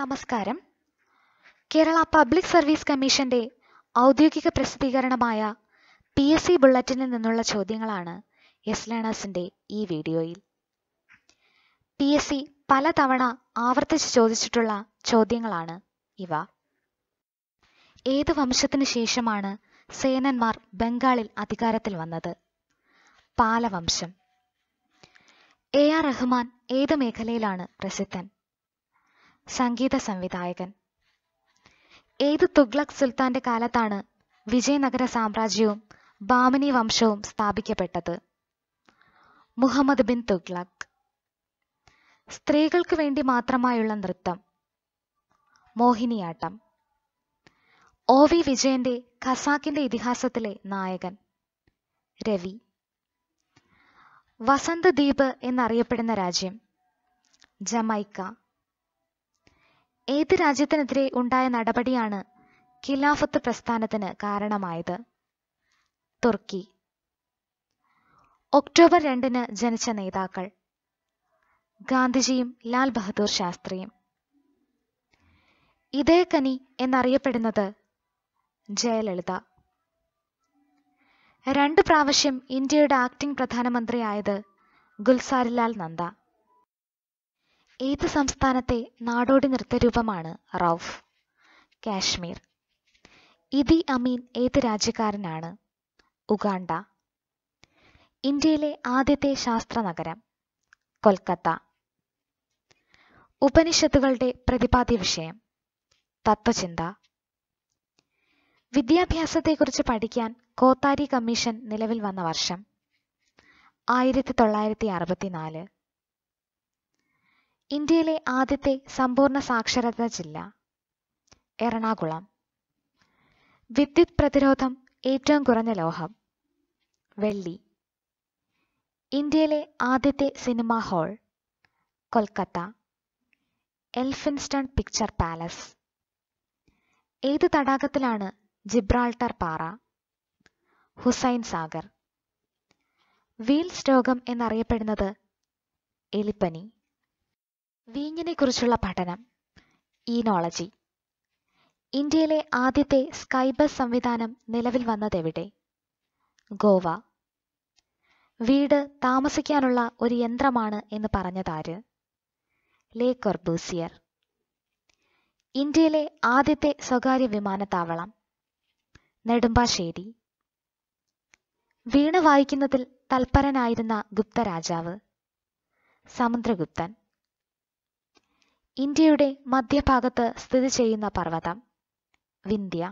നമസ്കാരം Kerala public service കമ്മീഷന്റെ ഔദ്യോഗിക പ്രസിദ്ധീകരണമായ പി എസ് സി ബുള്ളറ്റിനിൽ നിന്നുള്ള ചോദ്യങ്ങളാണ് എസ് ലേണേഴ്സിന്റെ ഈ വീഡിയോയിൽ പി എസ് സി പലതവണ ആവർത്തിച്ച് ചോദിച്ചിട്ടുള്ള ചോദ്യങ്ങളാണ് ഇവ ഏത് വംശത്തിനു ശേഷമാണ് സേനന്മാർ ബംഗാളിൽ അധികാരത്തിൽ വന്നത് പാലവംശം എ ആർ റഹ്മാൻ ഏത് മേഖലയിലാണ് പ്രസിദ്ധൻ സംഗീത സംവിധായകൻ ഏത് തുഗ്ലക് സുൽത്താന്റെ കാലത്താണ് വിജയനഗര സാമ്രാജ്യവും ബാമിനി വംശവും സ്ഥാപിക്കപ്പെട്ടത് മുഹമ്മദ് ബിൻ തുഗ്ലക് സ്ത്രീകൾക്ക് വേണ്ടി മാത്രമായുള്ള നൃത്തം മോഹിനിയാട്ടം ഒ വി വിജയന്റെ ഖസാക്കിന്റെ ഇതിഹാസത്തിലെ നായകൻ രവി വസന്തദ്വീപ് എന്നറിയപ്പെടുന്ന രാജ്യം ജമൈക്ക ഏത് രാജ്യത്തിനെതിരെ ഉണ്ടായ നടപടിയാണ് ഖിലാഫത്ത് പ്രസ്ഥാനത്തിന് കാരണമായത് തുർക്കി ഒക്ടോബർ രണ്ടിന് ജനിച്ച നേതാക്കൾ ഗാന്ധിജിയും ലാൽ ബഹദൂർ ശാസ്ത്രിയും ഇതേ കനി എന്നറിയപ്പെടുന്നത് ജയലളിത രണ്ടു പ്രാവശ്യം ഇന്ത്യയുടെ ആക്ടിംഗ് പ്രധാനമന്ത്രിയായത് ഗുൽസാരിലാൽ നന്ദ ഏത് സംസ്ഥാനത്തെ നാടോടി നൃത്തരൂപമാണ് റൌഫ് കാശ്മീർ ഇതി അമീൻ ഏത് രാജ്യക്കാരനാണ് ഉഗാണ്ട ഇന്ത്യയിലെ ആദ്യത്തെ ശാസ്ത്ര നഗരം കൊൽക്കത്ത ഉപനിഷത്തുകളുടെ പ്രതിപാദ്യ വിഷയം തത്വചിന്ത വിദ്യാഭ്യാസത്തെക്കുറിച്ച് പഠിക്കാൻ കോത്താരി കമ്മീഷൻ നിലവിൽ വന്ന വർഷം ആയിരത്തി തൊള്ളായിരത്തി അറുപത്തിനാല് ഇന്ത്യയിലെ ആദ്യത്തെ സമ്പൂർണ്ണ സാക്ഷരതാ ജില്ല എറണാകുളം വിദ്യുത് പ്രതിരോധം ഏറ്റവും കുറഞ്ഞ ലോഹം വെള്ളി ഇന്ത്യയിലെ ആദ്യത്തെ cinema hall Kolkata Elphinstone picture palace ഏത് തടാകത്തിലാണ് ജിബ്രാൾട്ടർ പാറ ഹുസൈൻ സാഗർ വീൽസ് രോഗം എന്നറിയപ്പെടുന്നത് എലിപ്പനി വീഞ്ഞിനെക്കുറിച്ചുള്ള പഠനം ഈനോളജി ഇന്ത്യയിലെ ആദ്യത്തെ സ്കൈബസ് സംവിധാനം നിലവിൽ വന്നതെവിടെ ഗോവ വീട് താമസിക്കാനുള്ള ഒരു യന്ത്രമാണ് എന്ന് പറഞ്ഞതാര് ലേ കൊർബൂസിയർ ഇന്ത്യയിലെ ആദ്യത്തെ സ്വകാര്യ വിമാനത്താവളം നെടുമ്പാശ്ശേരി വീണ വായിക്കുന്നതിൽ തൽപരനായിരുന്ന ഗുപ്തരാജാവ് സമുദ്രഗുപ്തൻ ഇന്ത്യയുടെ മധ്യഭാഗത്ത് സ്ഥിതി ചെയ്യുന്ന പർവ്വതം വിന്ധ്യ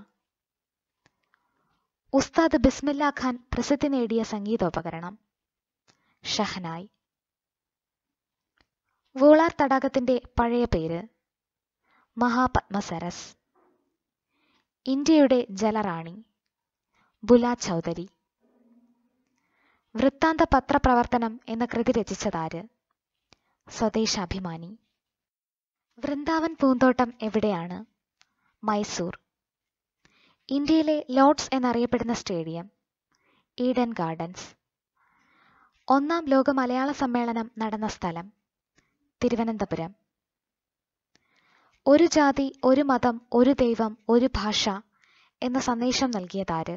ഉസ്താദ് ബിസ്മില്ല ഖാൻ പ്രസിദ്ധി നേടിയ സംഗീതോപകരണം ഷഹനായി വോളാർ തടാകത്തിന്റെ പഴയ പേര് മഹാപത്മസരസ് ഇന്ത്യയുടെ ജലറാണി ബുല ചൗധരി വൃത്താന്ത പത്രപ്രവർത്തനം എന്ന കൃതി രചിച്ചതാര് സ്വദേശാഭിമാനി വൃന്ദാവൻ പൂന്തോട്ടം എവിടെയാണ് മൈസൂർ ഇന്ത്യയിലെ ലോർഡ്സ് എന്നറിയപ്പെടുന്ന സ്റ്റേഡിയം ഈഡൻ ഗാർഡൻസ് ഒന്നാം ലോക മലയാള സമ്മേളനം നടന്ന സ്ഥലം തിരുവനന്തപുരം ഒരു ജാതി ഒരു മതം ഒരു ദൈവം ഒരു ഭാഷ എന്ന സന്ദേശം നൽകിയതാര്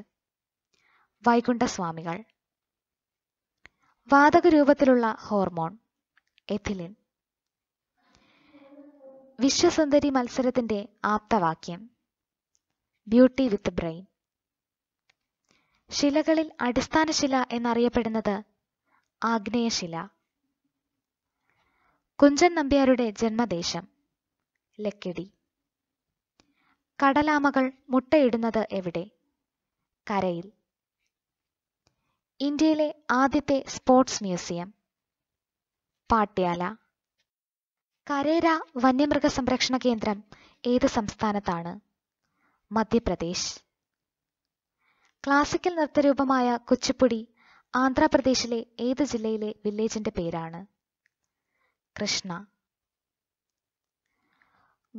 വൈകുണ്ഠസ്വാമികൾ വാതക രൂപത്തിലുള്ള ഹോർമോൺ എഥിലിൻ വിശ്വസുന്ദരി മത്സരത്തിന്റെ ആപ്തവാക്യം ബ്യൂട്ടി വിത്ത് ബ്രെയിൻ ശിലകളിൽ അടിസ്ഥാന ശില എന്നറിയപ്പെടുന്നത് ആഗ്നേയശില കുഞ്ചൻ നമ്പ്യാരുടെ ജന്മദേശം ലക്കിടി കടലാമകൾ മുട്ടയിടുന്നത് എവിടെ കരയിൽ ഇന്ത്യയിലെ ആദ്യത്തെ സ്പോർട്സ് മ്യൂസിയം പാട്യാല കരേര വന്യമൃഗ സംരക്ഷണ കേന്ദ്രം ഏത് സംസ്ഥാനത്താണ് മധ്യപ്രദേശ് ക്ലാസിക്കൽ നൃത്തരൂപമായ കുച്ചിപ്പുടി ആന്ധ്രാപ്രദേശിലെ ഏത് ജില്ലയിലെ വില്ലേജിന്റെ പേരാണ് കൃഷ്ണ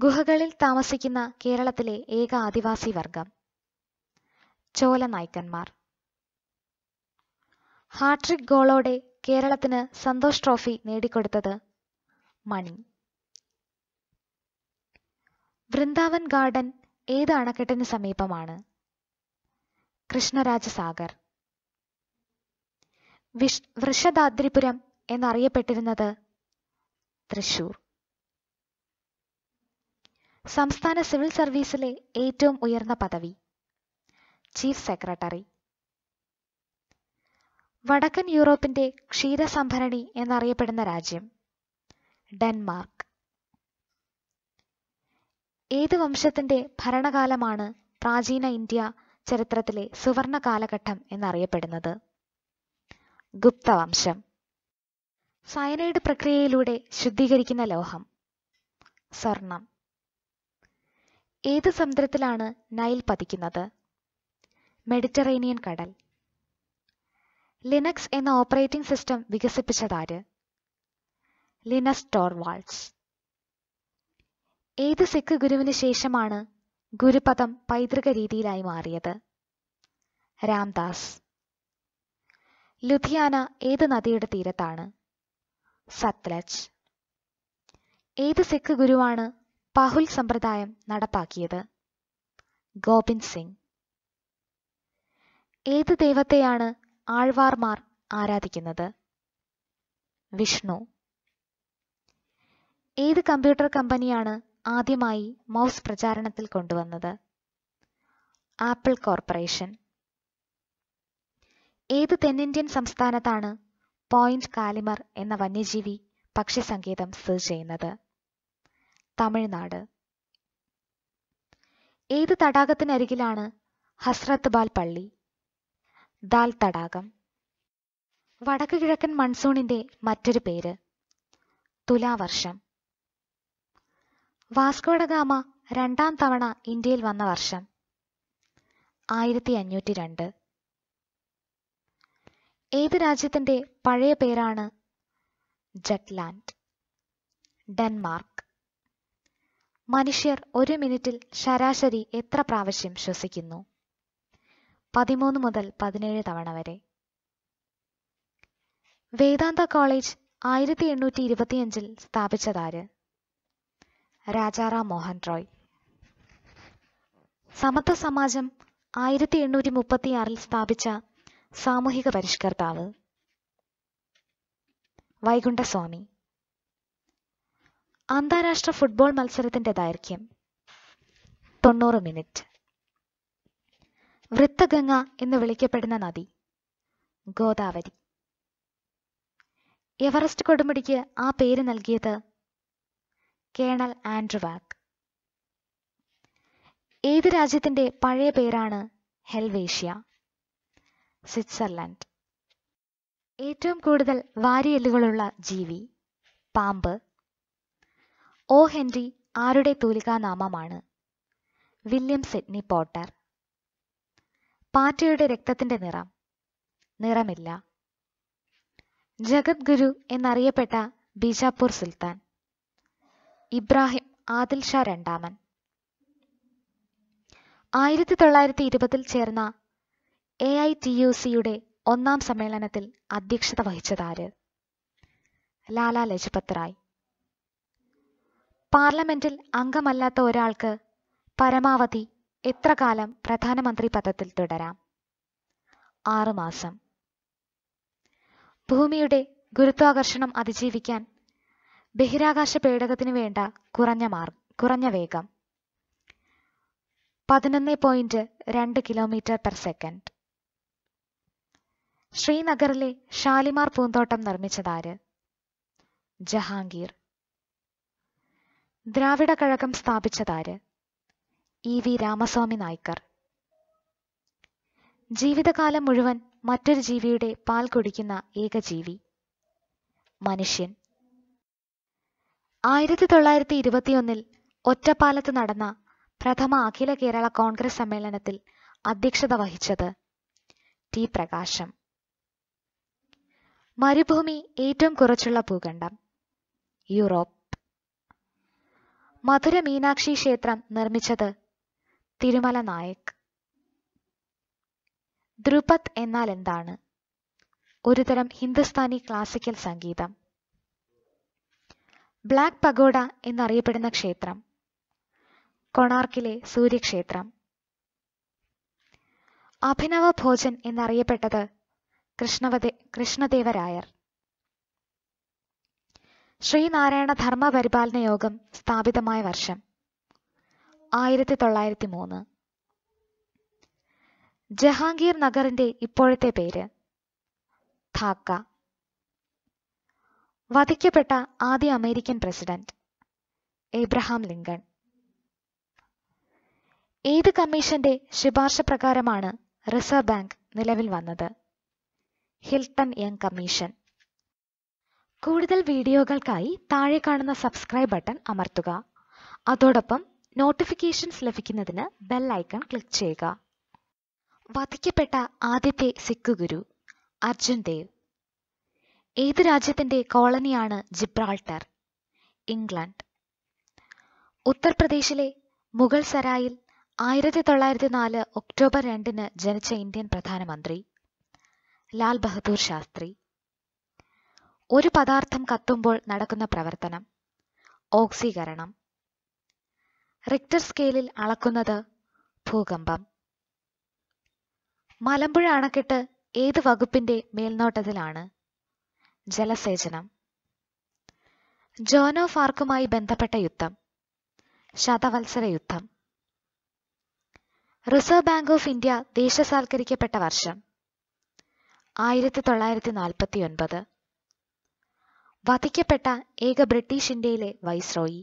ഗുഹകളിൽ താമസിക്കുന്ന കേരളത്തിലെ ഏക ആദിവാസി വർഗം ചോല നായ്ക്കന്മാർ ഹാട്രിക് ഗോളോടെ കേരളത്തിന് സന്തോഷ് ട്രോഫി നേടിക്കൊടുത്തത് മണി വൃന്ദാവൻ ഗാർഡൻ ഏത് അണക്കെട്ടിന് സമീപമാണ് കൃഷ്ണരാജസാഗർ വിഷ് വൃഷദാദ്രിപുരം എന്നറിയപ്പെട്ടിരുന്നത് തൃശൂർ സംസ്ഥാന സിവിൽ സർവീസിലെ ഏറ്റവും ഉയർന്ന പദവി ചീഫ് സെക്രട്ടറി വടക്കൻ യൂറോപ്പിന്റെ ക്ഷീരസംഭരണി എന്നറിയപ്പെടുന്ന രാജ്യം ഡെൻമാർക്ക് ഏത് വംശത്തിന്റെ ഭരണകാലമാണ് പ്രാചീന ഇന്ത്യ ചരിത്രത്തിലെ സുവർണ കാലഘട്ടം എന്നറിയപ്പെടുന്നത് ഗുപ്തവംശം സയനൈഡ് പ്രക്രിയയിലൂടെ ശുദ്ധീകരിക്കുന്ന ലോഹം സ്വർണം ഏത് സമുദ്രത്തിലാണ് നൈൽ പതിക്കുന്നത് മെഡിറ്ററേനിയൻ കടൽ ലിനക്സ് എന്ന ഓപ്പറേറ്റിംഗ് സിസ്റ്റം വികസിപ്പിച്ചതാര് ലിനസ് ടോർവാൾസ് ഏത് സിഖ് ഗുരുവിന് ശേഷമാണ് ഗുരുപദം പൈതൃക രീതിയിലായി മാറിയത് രാംദാസ് ലുധിയാന ഏത് നദിയുടെ തീരത്താണ് സത്ലജ് ഏത് സിഖ് ഗുരുവാണ് പാഹുൽ സമ്പ്രദായം നടപ്പാക്കിയത് ഗോപിന്ദ് സിംഗ് ഏത് ദൈവത്തെയാണ് ആൾവാർമാർ ആരാധിക്കുന്നത് വിഷ്ണു ഏത് കമ്പ്യൂട്ടർ കമ്പനിയാണ് ആദ്യമായി മൗസ് പ്രചാരണത്തിൽ കൊണ്ടുവന്നത് ആപ്പിൾ കോർപ്പറേഷൻ ഏത് തെന്നിന്ത്യൻ സംസ്ഥാനത്താണ് പോയിന്റ് കാലിമർ എന്ന വന്യജീവി പക്ഷി സങ്കേതം സ്ഥിതി ചെയ്യുന്നത് തമിഴ്നാട് ഏത് തടാകത്തിനരികിലാണ് ഹസ്രത്ത് ബാൽ പള്ളി ദാൽ തടാകം വടക്കു കിഴക്കൻ മൺസൂണിന്റെ മറ്റൊരു പേര് തുലാവർഷം വാസ്കോഡഗാമ രണ്ടാം തവണ ഇന്ത്യയിൽ വന്ന വർഷം ആയിരത്തി അഞ്ഞൂറ്റി രണ്ട് ഏത് രാജ്യത്തിൻ്റെ പഴയ പേരാണ് ജറ്റ്ലാൻഡ് ഡെൻമാർക്ക് മനുഷ്യർ ഒരു മിനിറ്റിൽ ശരാശരി എത്ര പ്രാവശ്യം ശ്വസിക്കുന്നു പതിമൂന്ന് മുതൽ പതിനേഴ് തവണ വരെ വേദാന്ത കോളേജ് ആയിരത്തി എണ്ണൂറ്റി ഇരുപത്തിയഞ്ചിൽ സ്ഥാപിച്ചതാര് രാജാറാം മോഹൻ റോയ് സമത്വ സമാജം ആയിരത്തി എണ്ണൂറ്റി മുപ്പത്തിയാറിൽ സ്ഥാപിച്ച സാമൂഹിക പരിഷ്കർത്താവ് വൈകുണ്ഠസ്വാമി അന്താരാഷ്ട്ര ഫുട്ബോൾ മത്സരത്തിന്റെ ദൈർഘ്യം തൊണ്ണൂറ് മിനിറ്റ് വൃത്തഗംഗ എന്ന് വിളിക്കപ്പെടുന്ന നദി ഗോദാവരി എവറസ്റ്റ് കൊടുമുടിക്ക് ആ പേര് നൽകിയത് കേണൽ ആൻഡ്രുവാക് ഏത് രാജ്യത്തിൻ്റെ പഴയ പേരാണ് ഹെൽവേഷ്യ സ്വിറ്റ്സർലൻഡ് ഏറ്റവും കൂടുതൽ വാരിയെല്ലുകളുള്ള ജീവി പാമ്പ് ഒ ഹെൻറി ആരുടെ തൂലികാനാമമാണ് വില്യം സിഡ്നി പോട്ടർ പാറ്റയുടെ രക്തത്തിന്റെ നിറം നിറമില്ല ജഗദ്ഗുരു എന്നറിയപ്പെട്ട ബീജാപ്പൂർ സുൽത്താൻ ഇബ്രാഹിം ആദിൽ ഷാ രണ്ടാമൻ ആയിരത്തി തൊള്ളായിരത്തി ഇരുപതിൽ ചേർന്ന എ ഐ ടി യു സിയുടെ ഒന്നാം സമ്മേളനത്തിൽ അധ്യക്ഷത വഹിച്ചതാര് ലാല ലജപത് റായ് പാർലമെന്റിൽ അംഗമല്ലാത്ത ഒരാൾക്ക് പരമാവധി എത്ര കാലം പ്രധാനമന്ത്രി പദത്തിൽ തുടരാം ആറുമാസം ഭൂമിയുടെ ഗുരുത്വാകർഷണം അതിജീവിക്കാൻ ബഹിരാകാശ പേടകത്തിന് വേണ്ട കുറഞ്ഞ മാർഗം കുറഞ്ഞ വേഗം പതിനൊന്ന് പോയിന്റ് രണ്ട് കിലോമീറ്റർ പെർ സെക്കൻഡ് ശ്രീനഗറിലെ ഷാലിമാർ പൂന്തോട്ടം നിർമ്മിച്ചതാര് ജഹാംഗീർ ദ്രാവിഡ കഴകം സ്ഥാപിച്ചതാര് ഇ വി രാമസ്വാമി നായ്ക്കർ ജീവിതകാലം മുഴുവൻ മറ്റൊരു ജീവിയുടെ പാൽ കുടിക്കുന്ന ഏകജീവി മനുഷ്യൻ ആയിരത്തി തൊള്ളായിരത്തി ഇരുപത്തിയൊന്നിൽ ഒറ്റപ്പാലത്ത് നടന്ന പ്രഥമ അഖില കേരള കോൺഗ്രസ് സമ്മേളനത്തിൽ അധ്യക്ഷത വഹിച്ചത് ടി പ്രകാശം മരുഭൂമി ഏറ്റവും കുറച്ചുള്ള ഭൂഖണ്ഡം യൂറോപ്പ് മധുര മീനാക്ഷി ക്ഷേത്രം നിർമ്മിച്ചത് തിരുമല നായക് ദ്രുപത് എന്നാൽ എന്താണ് ഒരുതരം ഹിന്ദുസ്ഥാനി ക്ലാസിക്കൽ സംഗീതം ബ്ലാക്ക് പഗോഡ എന്നറിയപ്പെടുന്ന ക്ഷേത്രം കൊണാർക്കിലെ സൂര്യക്ഷേത്രം അഭിനവ ഭോജൻ എന്നറിയപ്പെട്ടത് കൃഷ്ണവദേ കൃഷ്ണദേവരായർ ശ്രീനാരായണ ധർമ്മ പരിപാലന യോഗം സ്ഥാപിതമായ വർഷം ആയിരത്തി തൊള്ളായിരത്തി മൂന്ന് ജഹാംഗീർ നഗറിന്റെ ഇപ്പോഴത്തെ പേര് ധാക്ക വധിക്കപ്പെട്ട ആദ്യ അമേരിക്കൻ പ്രസിഡന്റ് എബ്രഹാം ലിങ്കൺ ഏത് കമ്മീഷന്റെ ശുപാർശ പ്രകാരമാണ് റിസർവ് ബാങ്ക് നിലവിൽ വന്നത് ഹിൽട്ടൺ യങ് കമ്മീഷൻ കൂടുതൽ വീഡിയോകൾക്കായി താഴെ കാണുന്ന സബ്സ്ക്രൈബ് ബട്ടൺ അമർത്തുക അതോടൊപ്പം നോട്ടിഫിക്കേഷൻസ് ലഭിക്കുന്നതിന് ബെൽ ഐക്കൺ ക്ലിക്ക് ചെയ്യുക വധിക്കപ്പെട്ട ആദ്യത്തെ സിഖ് ഗുരു അർജുൻ ദേവ് ഏത് രാജ്യത്തിന്റെ കോളനിയാണ് ജിബ്രാൾട്ടർ ഇംഗ്ലണ്ട് ഉത്തർപ്രദേശിലെ മുഗൾ സരായിൽ ആയിരത്തി തൊള്ളായിരത്തി നാല് ഒക്ടോബർ രണ്ടിന് ജനിച്ച ഇന്ത്യൻ പ്രധാനമന്ത്രി ലാൽ ബഹദൂർ ശാസ്ത്രി ഒരു പദാർത്ഥം കത്തുമ്പോൾ നടക്കുന്ന പ്രവർത്തനം ഓക്സീകരണം റിക്ടർ സ്കെയിലിൽ അളക്കുന്നത് ഭൂകമ്പം മലമ്പുഴ അണക്കെട്ട് ഏത് വകുപ്പിന്റെ മേൽനോട്ടത്തിലാണ് ജലസേചനം ജോനോ ഫാർക്കുമായി ബന്ധപ്പെട്ട യുദ്ധം ശതവത്സര യുദ്ധം റിസർവ് ബാങ്ക് ഓഫ് ഇന്ത്യ ദേശസാൽക്കരിക്കപ്പെട്ട വർഷം ആയിരത്തി തൊള്ളായിരത്തി നാൽപ്പത്തി ഒൻപത് വധിക്കപ്പെട്ട ഏക ബ്രിട്ടീഷ് ഇന്ത്യയിലെ വൈസ്രോയി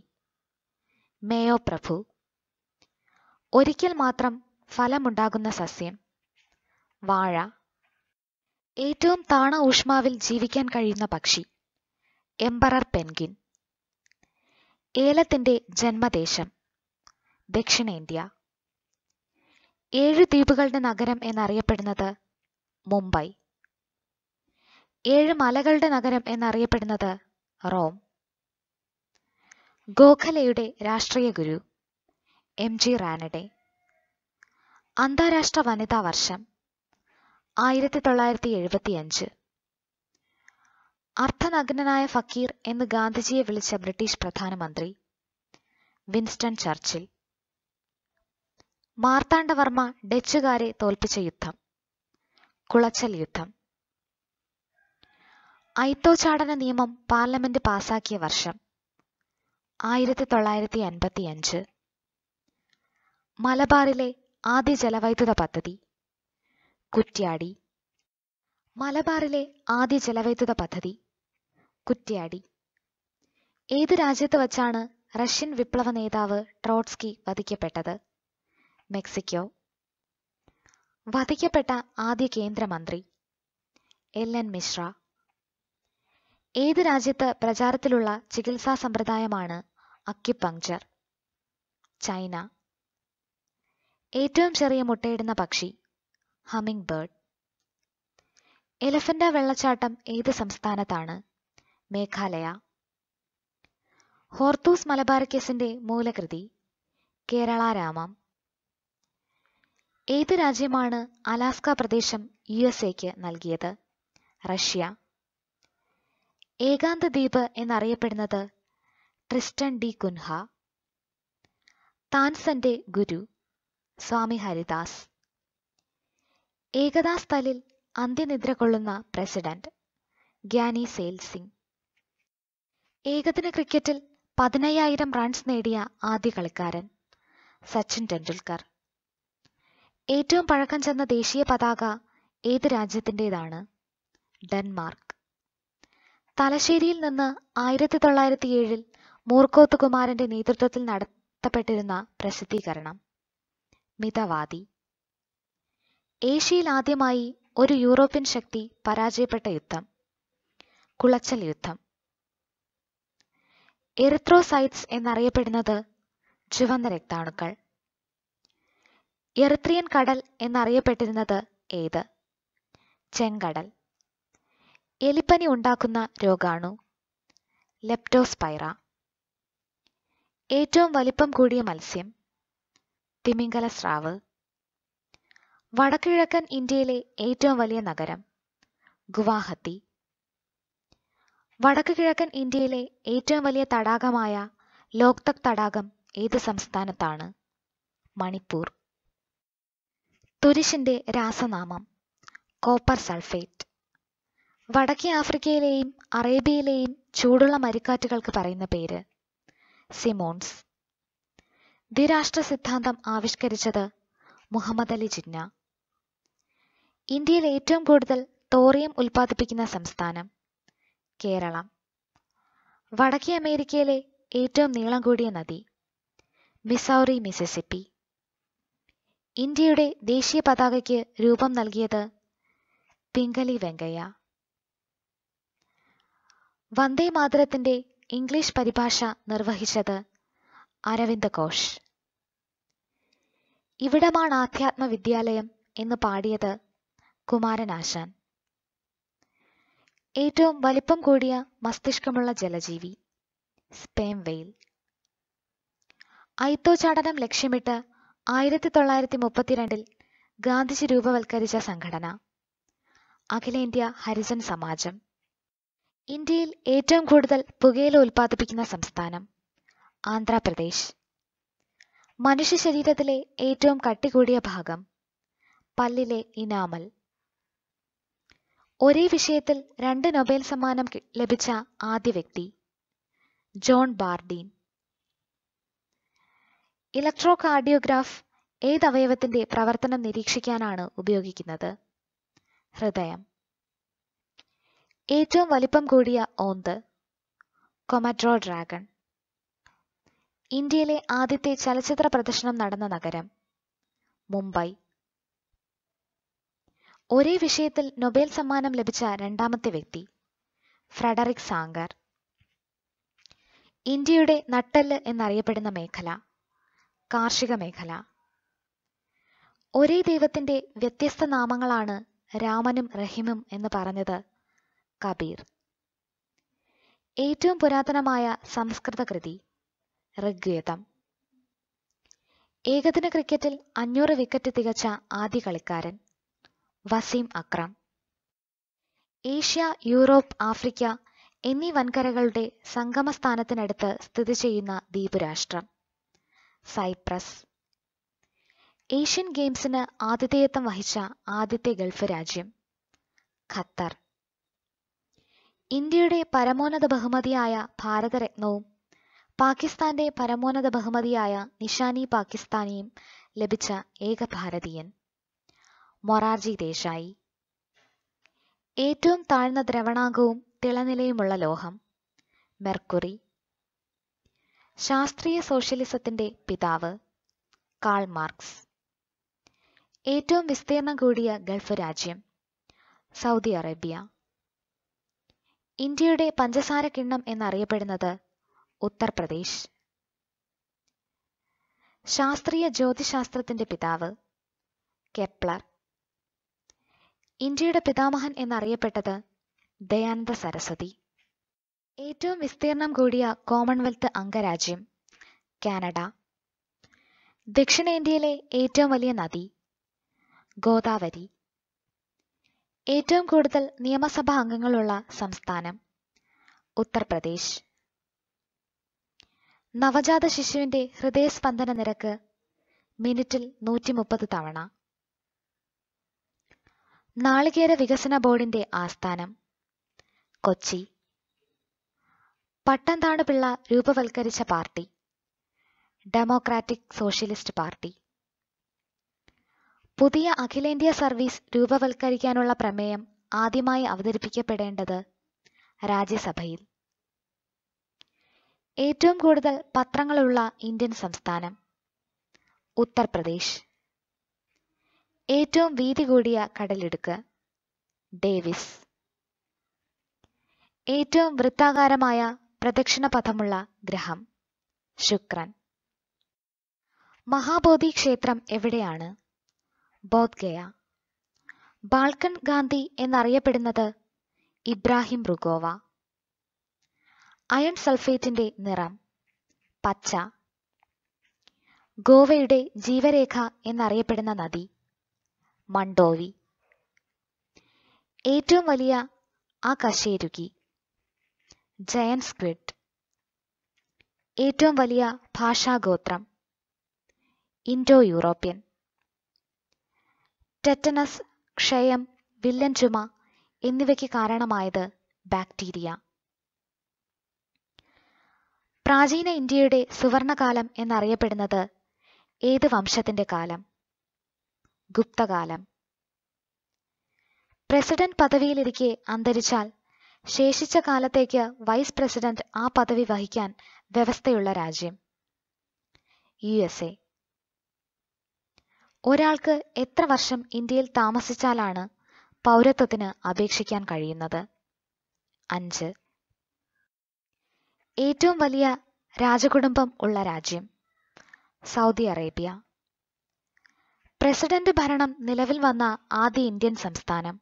മേയോ പ്രഭു ഒരിക്കൽ മാത്രം ഫലമുണ്ടാകുന്ന സസ്യം വാഴ ഏറ്റവും താണ ഊഷ്മാവിൽ ജീവിക്കാൻ കഴിയുന്ന പക്ഷി എംബറർ പെൻഗിൻ ഏലത്തിന്റെ ജന്മദേശം ദക്ഷിണേന്ത്യ ഏഴ് ദ്വീപുകളുടെ നഗരം എന്നറിയപ്പെടുന്നത് മുംബൈ ഏഴ് മലകളുടെ നഗരം എന്നറിയപ്പെടുന്നത് റോം ഗോഖലയുടെ രാഷ്ട്രീയ ഗുരു എം ജി റാനഡെ അന്താരാഷ്ട്ര വനിതാ വർഷം ആയിരത്തി തൊള്ളായിരത്തി എഴുപത്തിയഞ്ച് അർത്ഥനഗ്നനായ ഫക്കീർ എന്ന് ഗാന്ധിജിയെ വിളിച്ച ബ്രിട്ടീഷ് പ്രധാനമന്ത്രി വിൻസ്റ്റൺ ചർച്ചിൽ മാർത്താണ്ഡവർമ്മ ഡച്ചുകാരെ തോൽപ്പിച്ച യുദ്ധം കുളച്ചൽ യുദ്ധം ഐത്തോചാടന നിയമം പാർലമെന്റ് പാസാക്കിയ വർഷം ആയിരത്തി തൊള്ളായിരത്തി അൻപത്തിയഞ്ച് മലബാറിലെ ആദ്യ ജലവൈദ്യുത പദ്ധതി കുറ്റ്യാടി മലബാറിലെ ആദ്യ ജലവൈദ്യുത പദ്ധതി കുറ്റ്യാടി ഏത് രാജ്യത്ത് വച്ചാണ് റഷ്യൻ വിപ്ലവ നേതാവ് ട്രോട്സ്കി വധിക്കപ്പെട്ടത് മെക്സിക്കോ വധിക്കപ്പെട്ട ആദ്യ കേന്ദ്രമന്ത്രി എൽ എൻ മിശ്ര ഏത് രാജ്യത്ത് പ്രചാരത്തിലുള്ള ചികിത്സാ സമ്പ്രദായമാണ് അക്യുപങ്ചർ ചൈന ഏറ്റവും ചെറിയ മുട്ടയിടുന്ന പക്ഷി ഹമ്മിങ് ബേർഡ് എലഫന്റ വെള്ളച്ചാട്ടം ഏത് സംസ്ഥാനത്താണ് മേഘാലയ ഹോർത്തൂസ് കേസിന്റെ മൂലകൃതി കേരള രാമം ഏത് രാജ്യമാണ് അലാസ്ക പ്രദേശം യു എസ് എക്ക് നൽകിയത് റഷ്യ ഏകാന്ത ദ്വീപ് എന്നറിയപ്പെടുന്നത് ട്രിസ്റ്റൻ ഡി കുൻഹ താൻസന്റെ ഗുരു സ്വാമി ഹരിദാസ് ഏകതാ സ്ഥലിൽ അന്ത്യനിദ്ര കൊള്ളുന്ന പ്രസിഡന്റ് ഗ്യാനി സേൽ സിംഗ് ഏകദിന ക്രിക്കറ്റിൽ പതിനയ്യായിരം റൺസ് നേടിയ ആദ്യ കളിക്കാരൻ സച്ചിൻ ടെണ്ടുൽക്കർ ഏറ്റവും പഴക്കം ചെന്ന ദേശീയ പതാക ഏത് രാജ്യത്തിൻ്റെതാണ് ഡെൻമാർക്ക് തലശ്ശേരിയിൽ നിന്ന് ആയിരത്തി തൊള്ളായിരത്തി ഏഴിൽ മൂർക്കോത്ത് കുമാരന്റെ നേതൃത്വത്തിൽ നടത്തപ്പെട്ടിരുന്ന പ്രസിദ്ധീകരണം മിതവാദി ഏഷ്യയിൽ ആദ്യമായി ഒരു യൂറോപ്യൻ ശക്തി പരാജയപ്പെട്ട യുദ്ധം കുളച്ചൽ യുദ്ധം എറിത്രോസൈറ്റ്സ് എന്നറിയപ്പെടുന്നത് ചുവന്ന രക്താണുക്കൾ എറിത്രിയൻ കടൽ എന്നറിയപ്പെട്ടിരുന്നത് ഏത് ചെങ്കടൽ എലിപ്പനി ഉണ്ടാക്കുന്ന രോഗാണു ലെപ്റ്റോസ്പൈറ ഏറ്റവും വലിപ്പം കൂടിയ മത്സ്യം തിമിംഗല സ്രാവ് വടക്കുകിഴക്കൻ ഇന്ത്യയിലെ ഏറ്റവും വലിയ നഗരം ഗുവാഹത്തി വടക്കുകിഴക്കൻ ഇന്ത്യയിലെ ഏറ്റവും വലിയ തടാകമായ ലോക്തക് തടാകം ഏത് സംസ്ഥാനത്താണ് മണിപ്പൂർ തുരിശിന്റെ രാസനാമം കോപ്പർ സൾഫേറ്റ് വടക്കേ ആഫ്രിക്കയിലെയും അറേബ്യയിലെയും ചൂടുള്ള മരിക്കാറ്റുകൾക്ക് പറയുന്ന പേര് സിമോൺസ് ദ്വിരാഷ്ട്ര സിദ്ധാന്തം ആവിഷ്കരിച്ചത് മുഹമ്മദ് അലി ജിന്ന ഇന്ത്യയിൽ ഏറ്റവും കൂടുതൽ തോറിയം ഉൽപ്പാദിപ്പിക്കുന്ന സംസ്ഥാനം കേരളം വടക്കേ അമേരിക്കയിലെ ഏറ്റവും നീളം കൂടിയ നദി മിസൗറി മിസിസിപ്പി ഇന്ത്യയുടെ ദേശീയ പതാകയ്ക്ക് രൂപം നൽകിയത് പിംഗലി വെങ്കയ്യ വന്ദേ മാതരത്തിന്റെ ഇംഗ്ലീഷ് പരിഭാഷ നിർവഹിച്ചത് അരവിന്ദ് ഘോഷ് ഇവിടമാണ് ആധ്യാത്മ വിദ്യാലയം എന്ന് പാടിയത് കുമാരനാശാൻ ഏറ്റവും വലിപ്പം കൂടിയ മസ്തിഷ്കമുള്ള ജലജീവി സ്പേം വെയിൽ ഐത്തോചാടനം ലക്ഷ്യമിട്ട് ആയിരത്തി തൊള്ളായിരത്തി മുപ്പത്തിരണ്ടിൽ ഗാന്ധിജി രൂപവൽക്കരിച്ച സംഘടന അഖിലേന്ത്യ ഹരിജൻ സമാജം ഇന്ത്യയിൽ ഏറ്റവും കൂടുതൽ പുകയില ഉൽപ്പാദിപ്പിക്കുന്ന സംസ്ഥാനം ആന്ധ്രാപ്രദേശ് മനുഷ്യ ശരീരത്തിലെ ഏറ്റവും കട്ടികൂടിയ ഭാഗം പല്ലിലെ ഇനാമൽ ഒരേ വിഷയത്തിൽ രണ്ട് നൊബേൽ സമ്മാനം ലഭിച്ച ആദ്യ വ്യക്തി ജോൺ ബാർഡീൻ ഇലക്ട്രോ കാർഡിയോഗ്രാഫ് ഏത് അവയവത്തിന്റെ പ്രവർത്തനം നിരീക്ഷിക്കാനാണ് ഉപയോഗിക്കുന്നത് ഹൃദയം ഏറ്റവും വലിപ്പം കൂടിയ ഓന്ത് കൊമട്രോ ഡ്രാഗൺ ഇന്ത്യയിലെ ആദ്യത്തെ ചലച്ചിത്ര പ്രദർശനം നടന്ന നഗരം മുംബൈ ഒരേ വിഷയത്തിൽ നൊബേൽ സമ്മാനം ലഭിച്ച രണ്ടാമത്തെ വ്യക്തി ഫ്രെഡറിക് സാങ്കർ ഇന്ത്യയുടെ നട്ടെല്ല് എന്നറിയപ്പെടുന്ന മേഖല കാർഷിക മേഖല ഒരേ ദൈവത്തിന്റെ വ്യത്യസ്ത നാമങ്ങളാണ് രാമനും റഹിമും എന്ന് പറഞ്ഞത് കബീർ ഏറ്റവും പുരാതനമായ സംസ്കൃത കൃതി ഋഗ്വേദം ഏകദിന ക്രിക്കറ്റിൽ അഞ്ഞൂറ് വിക്കറ്റ് തികച്ച ആദ്യ കളിക്കാരൻ Wasim Akram Asia Europe Africa എന്നീ വൻകരകളുടെ സംഗമസ്ഥാനത്തിനടുത്ത് സ്ഥിതി ചെയ്യുന്ന ദ്വീപുരാഷ്ട്രം സൈപ്രസ് ഏഷ്യൻ ഗെയിംസിന് ആതിഥേയത്വം വഹിച്ച ആദ്യത്തെ ഗൾഫ് രാജ്യം ഖത്തർ ഇന്ത്യയുടെ പരമോന്നത ബഹുമതിയായ ഭാരതരത്നവും പാകിസ്ഥാന്റെ പരമോന്നത ബഹുമതിയായ നിഷാനി പാകിസ്ഥാനിയും ലഭിച്ച ഏക ഭാരതീയൻ മൊറാർജി ദേശായി ഏറ്റവും താഴ്ന്ന ദ്രവണാംഗവും തിളനിലയുമുള്ള ലോഹം മെർക്കുറി ശാസ്ത്രീയ സോഷ്യലിസത്തിന്റെ പിതാവ് കാൾ മാർക്സ് ഏറ്റവും വിസ്തീർണം കൂടിയ ഗൾഫ് രാജ്യം സൗദി അറേബ്യ ഇന്ത്യയുടെ പഞ്ചസാര കിണ്ണം എന്നറിയപ്പെടുന്നത് ഉത്തർപ്രദേശ് ശാസ്ത്രീയ ജ്യോതിശാസ്ത്രത്തിന്റെ പിതാവ് കെപ്ലർ ഇന്ത്യയുടെ പിതാമഹൻ എന്നറിയപ്പെട്ടത് ദയാനന്ദ സരസ്വതി ഏറ്റവും വിസ്തീർണം കൂടിയ കോമൺവെൽത്ത് അംഗരാജ്യം കാനഡ ദക്ഷിണേന്ത്യയിലെ ഏറ്റവും വലിയ നദി ഗോദാവരി ഏറ്റവും കൂടുതൽ നിയമസഭാ അംഗങ്ങളുള്ള സംസ്ഥാനം ഉത്തർപ്രദേശ് നവജാത ശിശുവിന്റെ ഹൃദയസ്പന്ദന നിരക്ക് മിനിറ്റിൽ നൂറ്റി മുപ്പത് തവണ നാളികേര വികസന ബോർഡിന്റെ ആസ്ഥാനം കൊച്ചി പട്ടംതാണു പിള്ള രൂപവൽക്കരിച്ച പാർട്ടി ഡെമോക്രാറ്റിക് സോഷ്യലിസ്റ്റ് പാർട്ടി പുതിയ അഖിലേന്ത്യാ സർവീസ് രൂപവൽക്കരിക്കാനുള്ള പ്രമേയം ആദ്യമായി അവതരിപ്പിക്കപ്പെടേണ്ടത് രാജ്യസഭയിൽ ഏറ്റവും കൂടുതൽ പത്രങ്ങളുള്ള ഇന്ത്യൻ സംസ്ഥാനം ഉത്തർപ്രദേശ് ഏറ്റവും വീതി കൂടിയ കടലിടുക്ക് ഡേവിസ് ഏറ്റവും വൃത്താകാരമായ പ്രദക്ഷിണപഥമുള്ള ഗ്രഹം ശുക്രൻ മഹാബോധി ക്ഷേത്രം എവിടെയാണ് ബോധ്ഗയ ബാൽക്കൺ ഗാന്ധി എന്നറിയപ്പെടുന്നത് ഇബ്രാഹിം റുഗോവ അയൺ സൾഫേറ്റിന്റെ നിറം പച്ച ഗോവയുടെ ജീവരേഖ എന്നറിയപ്പെടുന്ന നദി മണ്ടോവി ഏറ്റവും വലിയ ആ കശേരുകി ജയൻ സ്ക്വിഡ് ഏറ്റവും വലിയ ഭാഷാഗോത്രം ഇൻഡോ യൂറോപ്യൻ ടെറ്റനസ് ക്ഷയം വില്ലൻ ചുമ എന്നിവയ്ക്ക് കാരണമായത് ബാക്ടീരിയ പ്രാചീന ഇന്ത്യയുടെ സുവർണകാലം എന്നറിയപ്പെടുന്നത് ഏത് വംശത്തിന്റെ കാലം ഗുപ്തകാലം പ്രസിഡന്റ് പദവിയിലിരിക്കെ അന്തരിച്ചാൽ ശേഷിച്ച കാലത്തേക്ക് വൈസ് പ്രസിഡന്റ് ആ പദവി വഹിക്കാൻ വ്യവസ്ഥയുള്ള രാജ്യം യു എസ് എ ഒരാൾക്ക് എത്ര വർഷം ഇന്ത്യയിൽ താമസിച്ചാലാണ് പൗരത്വത്തിന് അപേക്ഷിക്കാൻ കഴിയുന്നത് അഞ്ച് ഏറ്റവും വലിയ രാജകുടുംബം ഉള്ള രാജ്യം സൗദി അറേബ്യ പ്രസിഡന്റ് ഭരണം നിലവിൽ വന്ന ആദ്യ ഇന്ത്യൻ സംസ്ഥാനം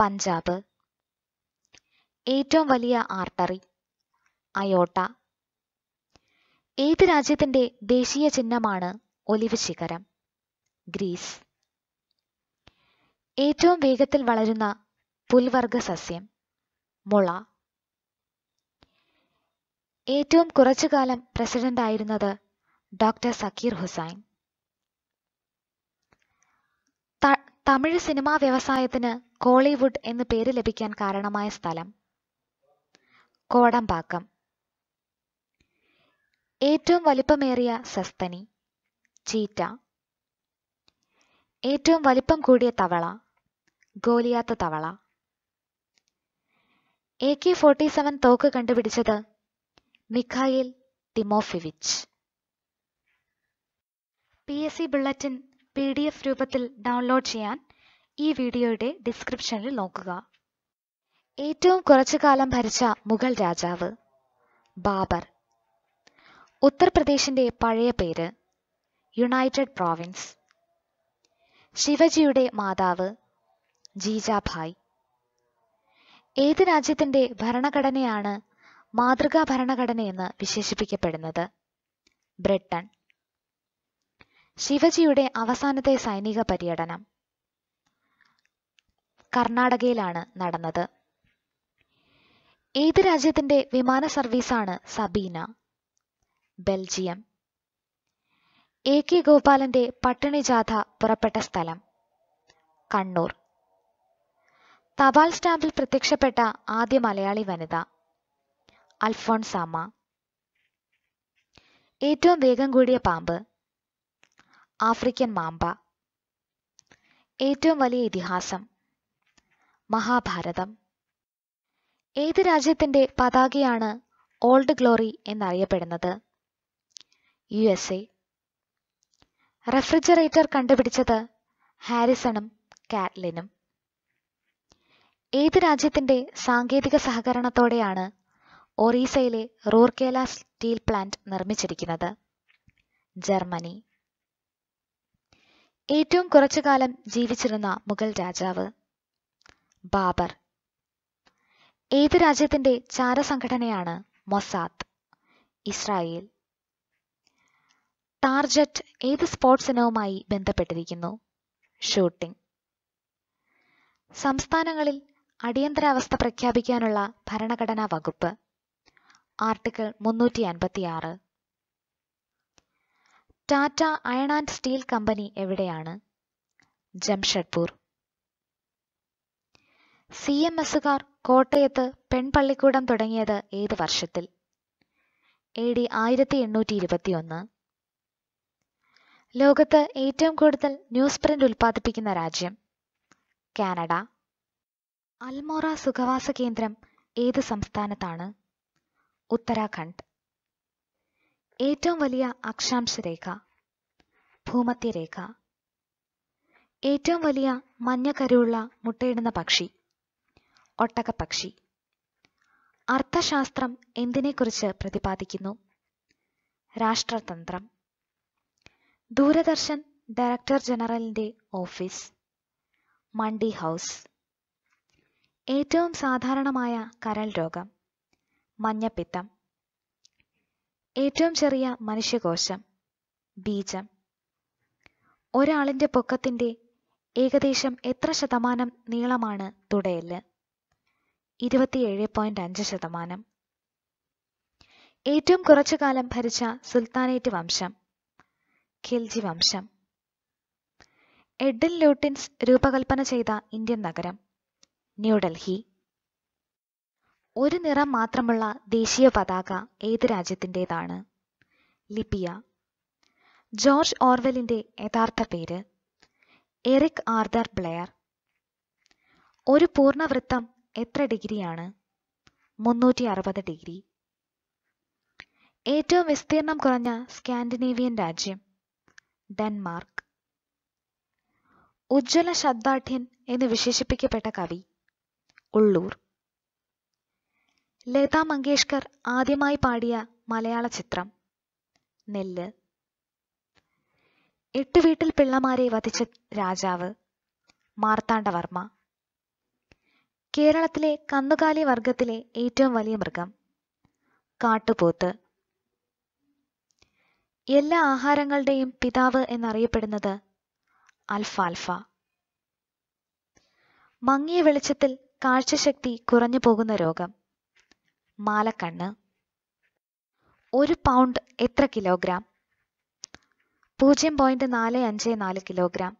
പഞ്ചാബ് ഏറ്റവും വലിയ ആർട്ടറി അയോട്ട ഏത് രാജ്യത്തിന്റെ ദേശീയ ചിഹ്നമാണ് ഒലിവ് ശിഖരം ഗ്രീസ് ഏറ്റവും വേഗത്തിൽ വളരുന്ന പുൽവർഗ സസ്യം മുള ഏറ്റവും കുറച്ചു കാലം പ്രസിഡന്റായിരുന്നത് ഡോക്ടർ സക്കീർ ഹുസൈൻ തമിഴ് സിനിമാ വ്യവസായത്തിന് കോളിവുഡ് എന്ന് പേര് ലഭിക്കാൻ കാരണമായ സ്ഥലം കോടമ്പാക്കം ഏറ്റവും വലിപ്പമേറിയ സസ്തനി ചീറ്റ ഏറ്റവും വലിപ്പം കൂടിയ തവള ഗോലിയാത്ത തവള എ കെ ഫോർട്ടി സെവൻ തോക്ക് കണ്ടുപിടിച്ചത് Mikhail Timofeyevich P S C bulletin P D F രൂപത്തിൽ ഡൗൺലോഡ് ചെയ്യാൻ ഈ വീഡിയോയുടെ ഡിസ്ക്രിപ്ഷനിൽ നോക്കുക ഏറ്റവും കുറച്ചു കാലം ഭരിച്ച മുഗൾ രാജാവ് ബാബർ ഉത്തർപ്രദേശിന്റെ പഴയ പേര് യുണൈറ്റഡ് പ്രോവിൻസ് ശിവജിയുടെ മാതാവ് ജീജാഭായ് ഏത് രാജ്യത്തിന്റെ ഭരണഘടനയാണ് മാതൃകാ ഭരണഘടനയെന്ന് വിശേഷിപ്പിക്കപ്പെടുന്നത് ബ്രിട്ടൻ ശിവജിയുടെ അവസാനത്തെ സൈനിക പര്യടനം കർണാടകയിലാണ് നടന്നത് ഏത് രാജ്യത്തിന്റെ വിമാന സർവീസാണ് സബീന ബെൽജിയം എ കെ ഗോപാലന്റെ പട്ടിണി ജാഥ പുറപ്പെട്ട സ്ഥലം കണ്ണൂർ തപാൽ സ്റ്റാമ്പിൽ പ്രത്യക്ഷപ്പെട്ട ആദ്യ മലയാളി വനിത അൽഫോൺസാമ്മ ഏറ്റവും വേഗം കൂടിയ പാമ്പ് ആഫ്രിക്കൻ മാമ്പ ഏറ്റവും വലിയ ഇതിഹാസം മഹാഭാരതം ഏത് രാജ്യത്തിന്റെ പതാകയാണ് ഓൾഡ് ഗ്ലോറി എന്നറിയപ്പെടുന്നത് യു എസ് എ റെഫ്രിജറേറ്റർ കണ്ടുപിടിച്ചത് ഹാരിസണും കാറ്റ്ലിനും ഏത് രാജ്യത്തിന്റെ സാങ്കേതിക സഹകരണത്തോടെയാണ് ഒറീസയിലെ റൂർക്കേല സ്റ്റീൽ പ്ലാന്റ് നിർമ്മിച്ചിരിക്കുന്നത് ജർമ്മനി ഏറ്റവും കുറച്ചു കാലം ജീവിച്ചിരുന്ന മുഗൾ രാജാവ് ബാബർ ഏത് രാജ്യത്തിന്റെ ചാരസംഘടനയാണ് മൊസാദ് ഇസ്രായേൽ ടാർജറ്റ് ഏത് സ്പോർട്സ് ഇനവുമായി ബന്ധപ്പെട്ടിരിക്കുന്നു ഷൂട്ടിംഗ് സംസ്ഥാനങ്ങളിൽ അടിയന്തരാവസ്ഥ പ്രഖ്യാപിക്കാനുള്ള ഭരണഘടനാ വകുപ്പ് ആർട്ടിക്കിൾ മുന്നൂറ്റി അൻപത്തിയാറ് Tata iron and steel company എവിടെയാണ് ജംഷഡ്പൂർ സി എം എസുകാർ കോട്ടയത്ത് പെൺപള്ളിക്കൂടം തുടങ്ങിയത് ഏത് വർഷത്തിൽ എ ഡി ആയിരത്തി എണ്ണൂറ്റി ഇരുപത്തിയൊന്ന് ലോകത്ത് ഏറ്റവും കൂടുതൽ ന്യൂസ് പ്രിന്റ് ഉൽപ്പാദിപ്പിക്കുന്ന രാജ്യം കാനഡ അൽമോറ സുഖവാസ കേന്ദ്രം ഏത് സംസ്ഥാനത്താണ് ഉത്തരാഖണ്ഡ് ഏറ്റവും വലിയ അക്ഷാംശരേഖ ഭൂമധ്യരേഖ ഏറ്റവും വലിയ മഞ്ഞക്കരുള്ള മുട്ടയിടുന്ന പക്ഷി ഒട്ടകപ്പക്ഷി അർത്ഥശാസ്ത്രം എന്തിനെക്കുറിച്ച് പ്രതിപാദിക്കുന്നു രാഷ്ട്രതന്ത്രം ദൂരദർശൻ ഡയറക്ടർ ജനറലിന്റെ ഓഫീസ് മണ്ടി ഹൗസ് ഏറ്റവും സാധാരണമായ കരൾ രോഗം മഞ്ഞപ്പിത്തം ഏറ്റവും ചെറിയ മനുഷ്യകോശം ബീജം ഒരാളിൻ്റെ പൊക്കത്തിൻ്റെ ഏകദേശം എത്ര ശതമാനം നീളമാണ് തുടയല് ഇരുപത്തിയേഴ് പോയിന്റ് അഞ്ച് ശതമാനം ഏറ്റവും കുറച്ചു കാലം ഭരിച്ച സുൽത്താനേറ്റ് വംശം ഖിൽജി വംശം എഡിൻ ലൂട്ടിൻസ് രൂപകൽപ്പന ചെയ്ത ഇന്ത്യൻ നഗരം ന്യൂഡൽഹി ഒരു നിറം മാത്രമുള്ള ദേശീയ പതാക ഏത് രാജ്യത്തിൻ്റെതാണ് ലിപിയ ജോർജ് ഓർവെലിൻ്റെ യഥാർത്ഥ പേര് എറിക് ആർദർ ബ്ലെയർ ഒരു പൂർണ്ണവൃത്തം എത്ര ഡിഗ്രിയാണ് മുന്നൂറ്റി അറുപത് ഡിഗ്രി ഏറ്റവും വിസ്തീർണം കുറഞ്ഞ സ്കാൻഡിനേവിയൻ രാജ്യം ഡെൻമാർക്ക് ഉജ്ജ്വല ശബ്ദാഠ്യൻ എന്ന് വിശേഷിപ്പിക്കപ്പെട്ട കവി ഉള്ളൂർ ലതാ മങ്കേഷ്കർ ആദ്യമായി പാടിയ മലയാള ചിത്രം നെല്ല് എട്ട് വീട്ടിൽ പിള്ളമാരെ വധിച്ച രാജാവ് മാർത്താണ്ഡവർമ്മ കേരളത്തിലെ കന്നുകാലി വർഗത്തിലെ ഏറ്റവും വലിയ മൃഗം കാട്ടുപോത്ത് എല്ലാ ആഹാരങ്ങളുടെയും പിതാവ് എന്നറിയപ്പെടുന്നത് അൽഫാൽഫ മങ്ങിയ വെളിച്ചത്തിൽ കാഴ്ചശക്തി കുറഞ്ഞു പോകുന്ന രോഗം മാലക്കണ്ണ് ഒരു പൗണ്ട് എത്ര കിലോഗ്രാം പൂജ്യം പോയിന്റ് നാല് അഞ്ച് നാല് കിലോഗ്രാം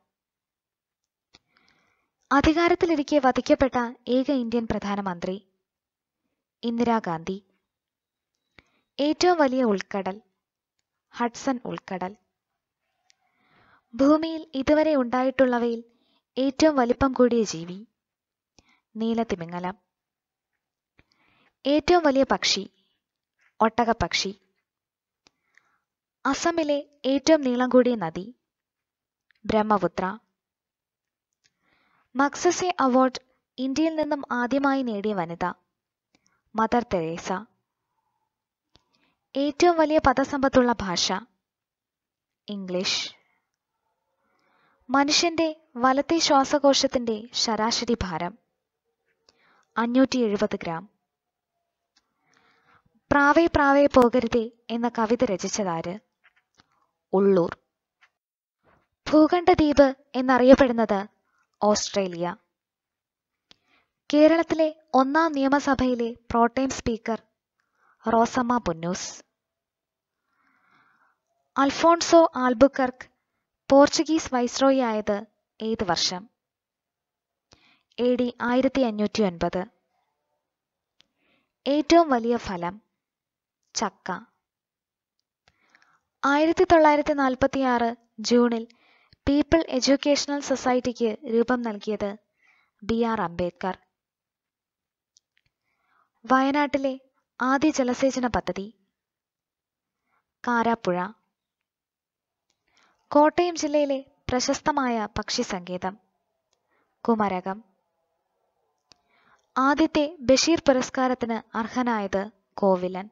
അധികാരത്തിലിരിക്കെ വധിക്കപ്പെട്ട ഏക ഇന്ത്യൻ പ്രധാനമന്ത്രി ഇന്ദിരാഗാന്ധി ഏറ്റവും വലിയ ഉൾക്കടൽ ഹഡ്സൺ ഉൾക്കടൽ ഭൂമിയിൽ ഇതുവരെ ഉണ്ടായിട്ടുള്ളവയിൽ ഏറ്റവും വലിപ്പം കൂടിയ ജീവി നീലതിമിംഗലം ഏറ്റവും വലിയ പക്ഷി ഒട്ടകപ്പക്ഷി അസമിലെ ഏറ്റവും നീളം കൂടിയ നദി ബ്രഹ്മപുത്ര മക്സസെ അവാർഡ് ഇന്ത്യയിൽ നിന്നും ആദ്യമായി നേടിയ വനിത മദർ തെരേസ ഏറ്റവും വലിയ പദസമ്പത്തുള്ള ഭാഷ ഇംഗ്ലീഷ് മനുഷ്യന്റെ വലത്തെ ശ്വാസകോശത്തിന്റെ ശരാശരി ഭാരം അഞ്ഞൂറ്റി എഴുപത് ഗ്രാം പ്രാവേ പ്രാവേ പോകരുതേ എന്ന കവിത രചിച്ചതാര് ഉള്ളൂർ ഭൂഖണ്ഡദ്വീപ് എന്നറിയപ്പെടുന്നത് ഓസ്ട്രേലിയ കേരളത്തിലെ ഒന്നാം നിയമസഭയിലെ pro tem speaker Rosamma Punnoose Alfonso Albuquerque Portuguese viceroy ആയത് ഏത് വർഷം എ ഡി ആയിരത്തി അഞ്ഞൂറ്റി ഒൻപത് ഏറ്റവും വലിയ ഫലം ചക്ക ആയിരത്തി തൊള്ളായിരത്തി ആറ് ജൂണിൽ പീപ്പിൾ എഡ്യൂക്കേഷണൽ സൊസൈറ്റിക്ക് രൂപം നൽകിയത് ബി ആർ അംബേദ്കർ വയനാട്ടിലെ ആദ്യ ജലസേചന പദ്ധതി കാരാപ്പുഴ കോട്ടയം ജില്ലയിലെ പ്രശസ്തമായ പക്ഷി സങ്കേതം കുമരകം ആദ്യത്തെ ബഷീർ പുരസ്കാരത്തിന് അർഹനായത് കോവിലൻ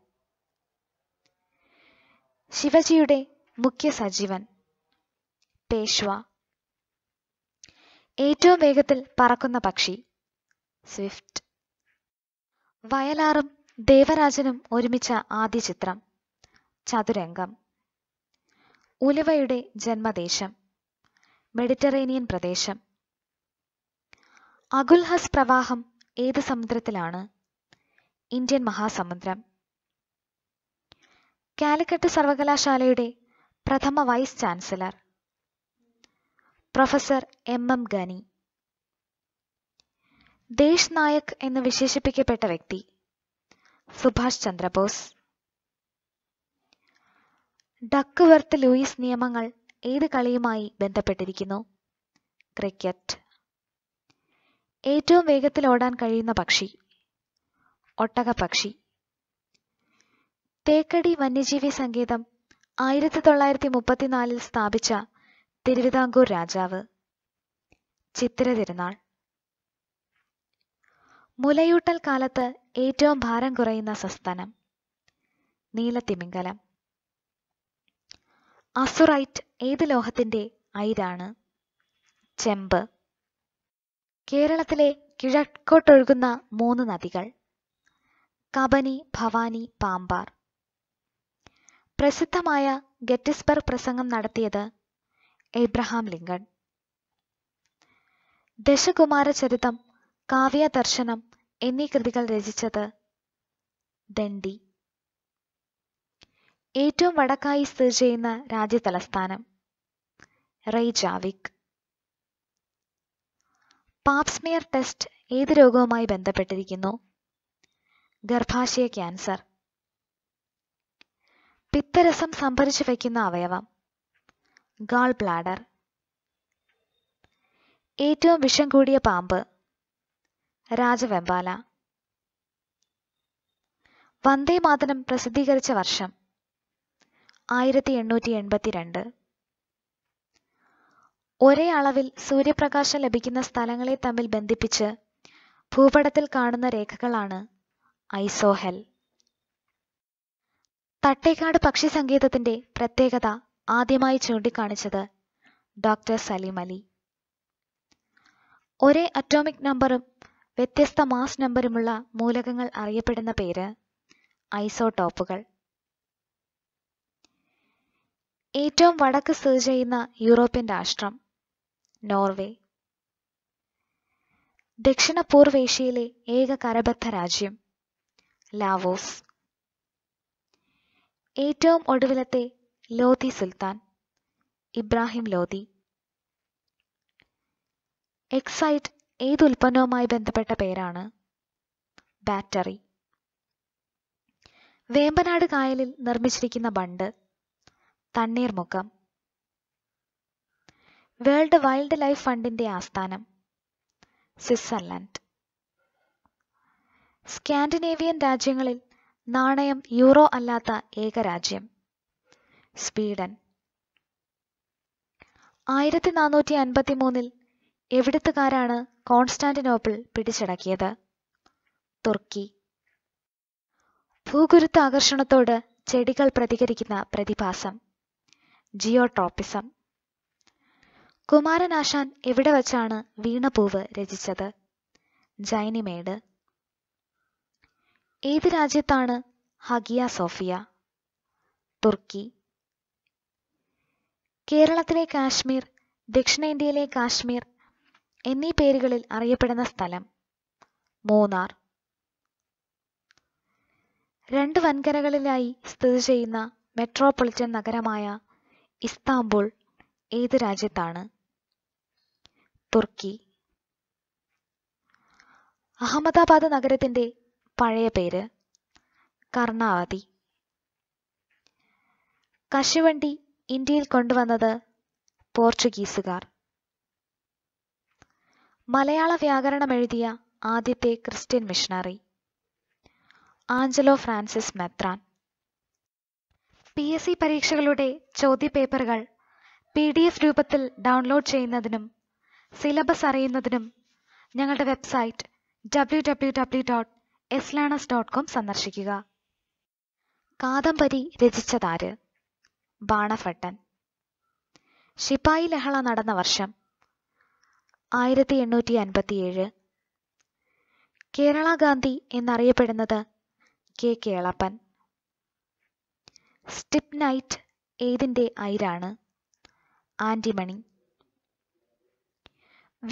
ശിവജിയുടെ മുഖ്യ സജീവൻ പേശ്വ ഏറ്റവും വേഗത്തിൽ പറക്കുന്ന പക്ഷി സ്വിഫ്റ്റ് വയലാറും ദേവരാജനും ഒരുമിച്ച ആദ്യ ചിത്രം ചതുരംഗം ഉലുവയുടെ ജന്മദേശം മെഡിറ്ററേനിയൻ പ്രദേശം അഗുൽഹസ് പ്രവാഹം ഏത് സമുദ്രത്തിലാണ് ഇന്ത്യൻ മഹാസമുദ്രം കാലിക്കട്ട് സർവകലാശാലയുടെ പ്രഥമ vice chancellor professor M M Gani Desh Nayak എന്ന് വിശേഷിപ്പിക്കപ്പെട്ട വ്യക്തി Subhash Chandra Bose Duckworth Lewis നിയമങ്ങൾ ഏത് കളിയുമായി ബന്ധപ്പെട്ടിരിക്കുന്നു ക്രിക്കറ്റ് ഏറ്റവും വേഗത്തിൽ ഓടാൻ കഴിയുന്ന പക്ഷി പക്ഷി തേക്കടി വന്യജീവി സങ്കേതം ആയിരത്തി തൊള്ളായിരത്തി മുപ്പത്തിനാലിൽ സ്ഥാപിച്ച തിരുവിതാംകൂർ രാജാവ് ചിത്ര തിരുനാൾ മുലയൂട്ടൽ കാലത്ത് ഏറ്റവും ഭാരം കുറയുന്ന സസ്തനം നീലത്തിമിംഗലം അസുറൈറ്റ് ഏത് ലോഹത്തിന്റെ ഐരാണ് ചെമ്പ് കേരളത്തിലെ കിഴക്കോട്ടൊഴുകുന്ന മൂന്ന് നദികൾ കബനി ഭവാനി പാമ്പാർ പ്രസിദ്ധമായ ഗെറ്റിസ്ബർഗ് പ്രസംഗം നടത്തിയത് എബ്രഹാം ലിങ്കൺ ചരിതം കാവ്യദർശനം എന്നീ കൃതികൾ രചിച്ചത് ദണ്ഡി ഏറ്റവും വടക്കായി സ്ഥിതി ചെയ്യുന്ന രാജ്യതലസ്ഥാനം റെയ്ജാവിക് പാപ്സ്മിയർ ടെസ്റ്റ് ഏത് രോഗവുമായി ബന്ധപ്പെട്ടിരിക്കുന്നു ഗർഭാശയ ക്യാൻസർ പിത്തരസം സംഭരിച്ചു വയ്ക്കുന്ന അവയവം ഗാൾ ബ്ലാഡർ ഏറ്റവും വിഷം കൂടിയ പാമ്പ് രാജവെമ്പാല വന്ദേമാതരം പ്രസിദ്ധീകരിച്ച വർഷം ആയിരത്തി എണ്ണൂറ്റി എൺപത്തിരണ്ട് ഒരേ അളവിൽ സൂര്യപ്രകാശം ലഭിക്കുന്ന സ്ഥലങ്ങളെ തമ്മിൽ ബന്ധിപ്പിച്ച് ഭൂപടത്തിൽ കാണുന്ന രേഖകളാണ് ഐസോഹെൽ തട്ടേക്കാട് പക്ഷി സങ്കേതത്തിന്റെ പ്രത്യേകത ആദ്യമായി ചൂണ്ടിക്കാണിച്ചത് ഡോക്ടർ സലീം അലി ഒരേ അറ്റോമിക് നമ്പറും വ്യത്യസ്ത മാസ് നമ്പറുമുള്ള മൂലകങ്ങൾ അറിയപ്പെടുന്ന പേര് ഐസോടോപ്പുകൾ ഏറ്റവും വടക്ക് സ്ഥിതി ചെയ്യുന്ന യൂറോപ്യൻ രാഷ്ട്രം നോർവേ ദക്ഷിണ പൂർവേഷ്യയിലെ ഏക കരബദ്ധ രാജ്യം ലാവോസ് ഏറ്റവും ഒടുവിലത്തെ ലോധി സുൽത്താൻ ഇബ്രാഹിം ലോധി എക്സൈറ്റ് ഏത് ഉൽപ്പന്നവുമായി ബന്ധപ്പെട്ട പേരാണ് ബാറ്ററി വേമ്പനാട് കായലിൽ നിർമ്മിച്ചിരിക്കുന്ന bund Thanneermukkom world wildlife ഫണ്ടിന്റെ ആസ്ഥാനം സ്വിറ്റ്സർലൻഡ് സ്കാൻഡിനേവിയൻ രാജ്യങ്ങളിൽ നാണയം യൂറോ അല്ലാത്ത ഏക രാജ്യം സ്വീഡൻ ആയിരത്തി നാനൂറ്റി അൻപത്തി മൂന്നിൽ എവിടുത്തുകാരാണ് കോൺസ്റ്റാന്റിനോപ്പിൾ പിടിച്ചടക്കിയത് തുർക്കി ഭൂഗുരുത്വ ആകർഷണത്തോട് ചെടികൾ പ്രതികരിക്കുന്ന പ്രതിഭാസം ജിയോട്രോപ്പിസം കുമാരനാശാൻ എവിടെ വച്ചാണ് വീണപൂവ് രചിച്ചത് ജൈനിമേട് ഏത് രാജ്യത്താണ് ഹഗിയ സോഫിയ തുർക്കി കേരളത്തിലെ കാശ്മീർ ദക്ഷിണേന്ത്യയിലെ കാശ്മീർ എന്നീ പേരുകളിൽ അറിയപ്പെടുന്ന സ്ഥലം മൂന്നാർ രണ്ട് വൻകരകളിലായി സ്ഥിതി ചെയ്യുന്ന മെട്രോപൊളിറ്റൻ നഗരമായ ഇസ്താംബുൾ ഏത് രാജ്യത്താണ് തുർക്കി അഹമ്മദാബാദ് നഗരത്തിന്റെ പഴയ പേര് കർണാവതി കശുവണ്ടി ഇന്ത്യയിൽ കൊണ്ടുവന്നത് പോർച്ചുഗീസുകാർ മലയാള വ്യാകരണം എഴുതിയ ആദ്യത്തെ ക്രിസ്ത്യൻ മിഷണറി ആഞ്ചലോ ഫ്രാൻസിസ് മെത്രാൻ പി എസ് സി പരീക്ഷകളുടെ ചോദ്യപേപ്പറുകൾ പി ഡി എഫ് രൂപത്തിൽ ഡൗൺലോഡ് ചെയ്യുന്നതിനും സിലബസ് അറിയുന്നതിനും ഞങ്ങളുടെ website W W W dot എസ്ലാണസ് ഡോട്ട് കോം സന്ദർശിക്കുക കാദംബരി രചിച്ചതാര് ബാണഭട്ടൻ ശിപായി ലഹള നടന്ന വർഷം ആയിരത്തി എണ്ണൂറ്റി അൻപത്തിയേഴ് കേരള ഗാന്ധി എന്നറിയപ്പെടുന്നത് കെ കേളപ്പൻ സ്റ്റിപ് നൈറ്റ് ഏതിൻ്റെ ഐരാണ് ആൻറ്റിമണി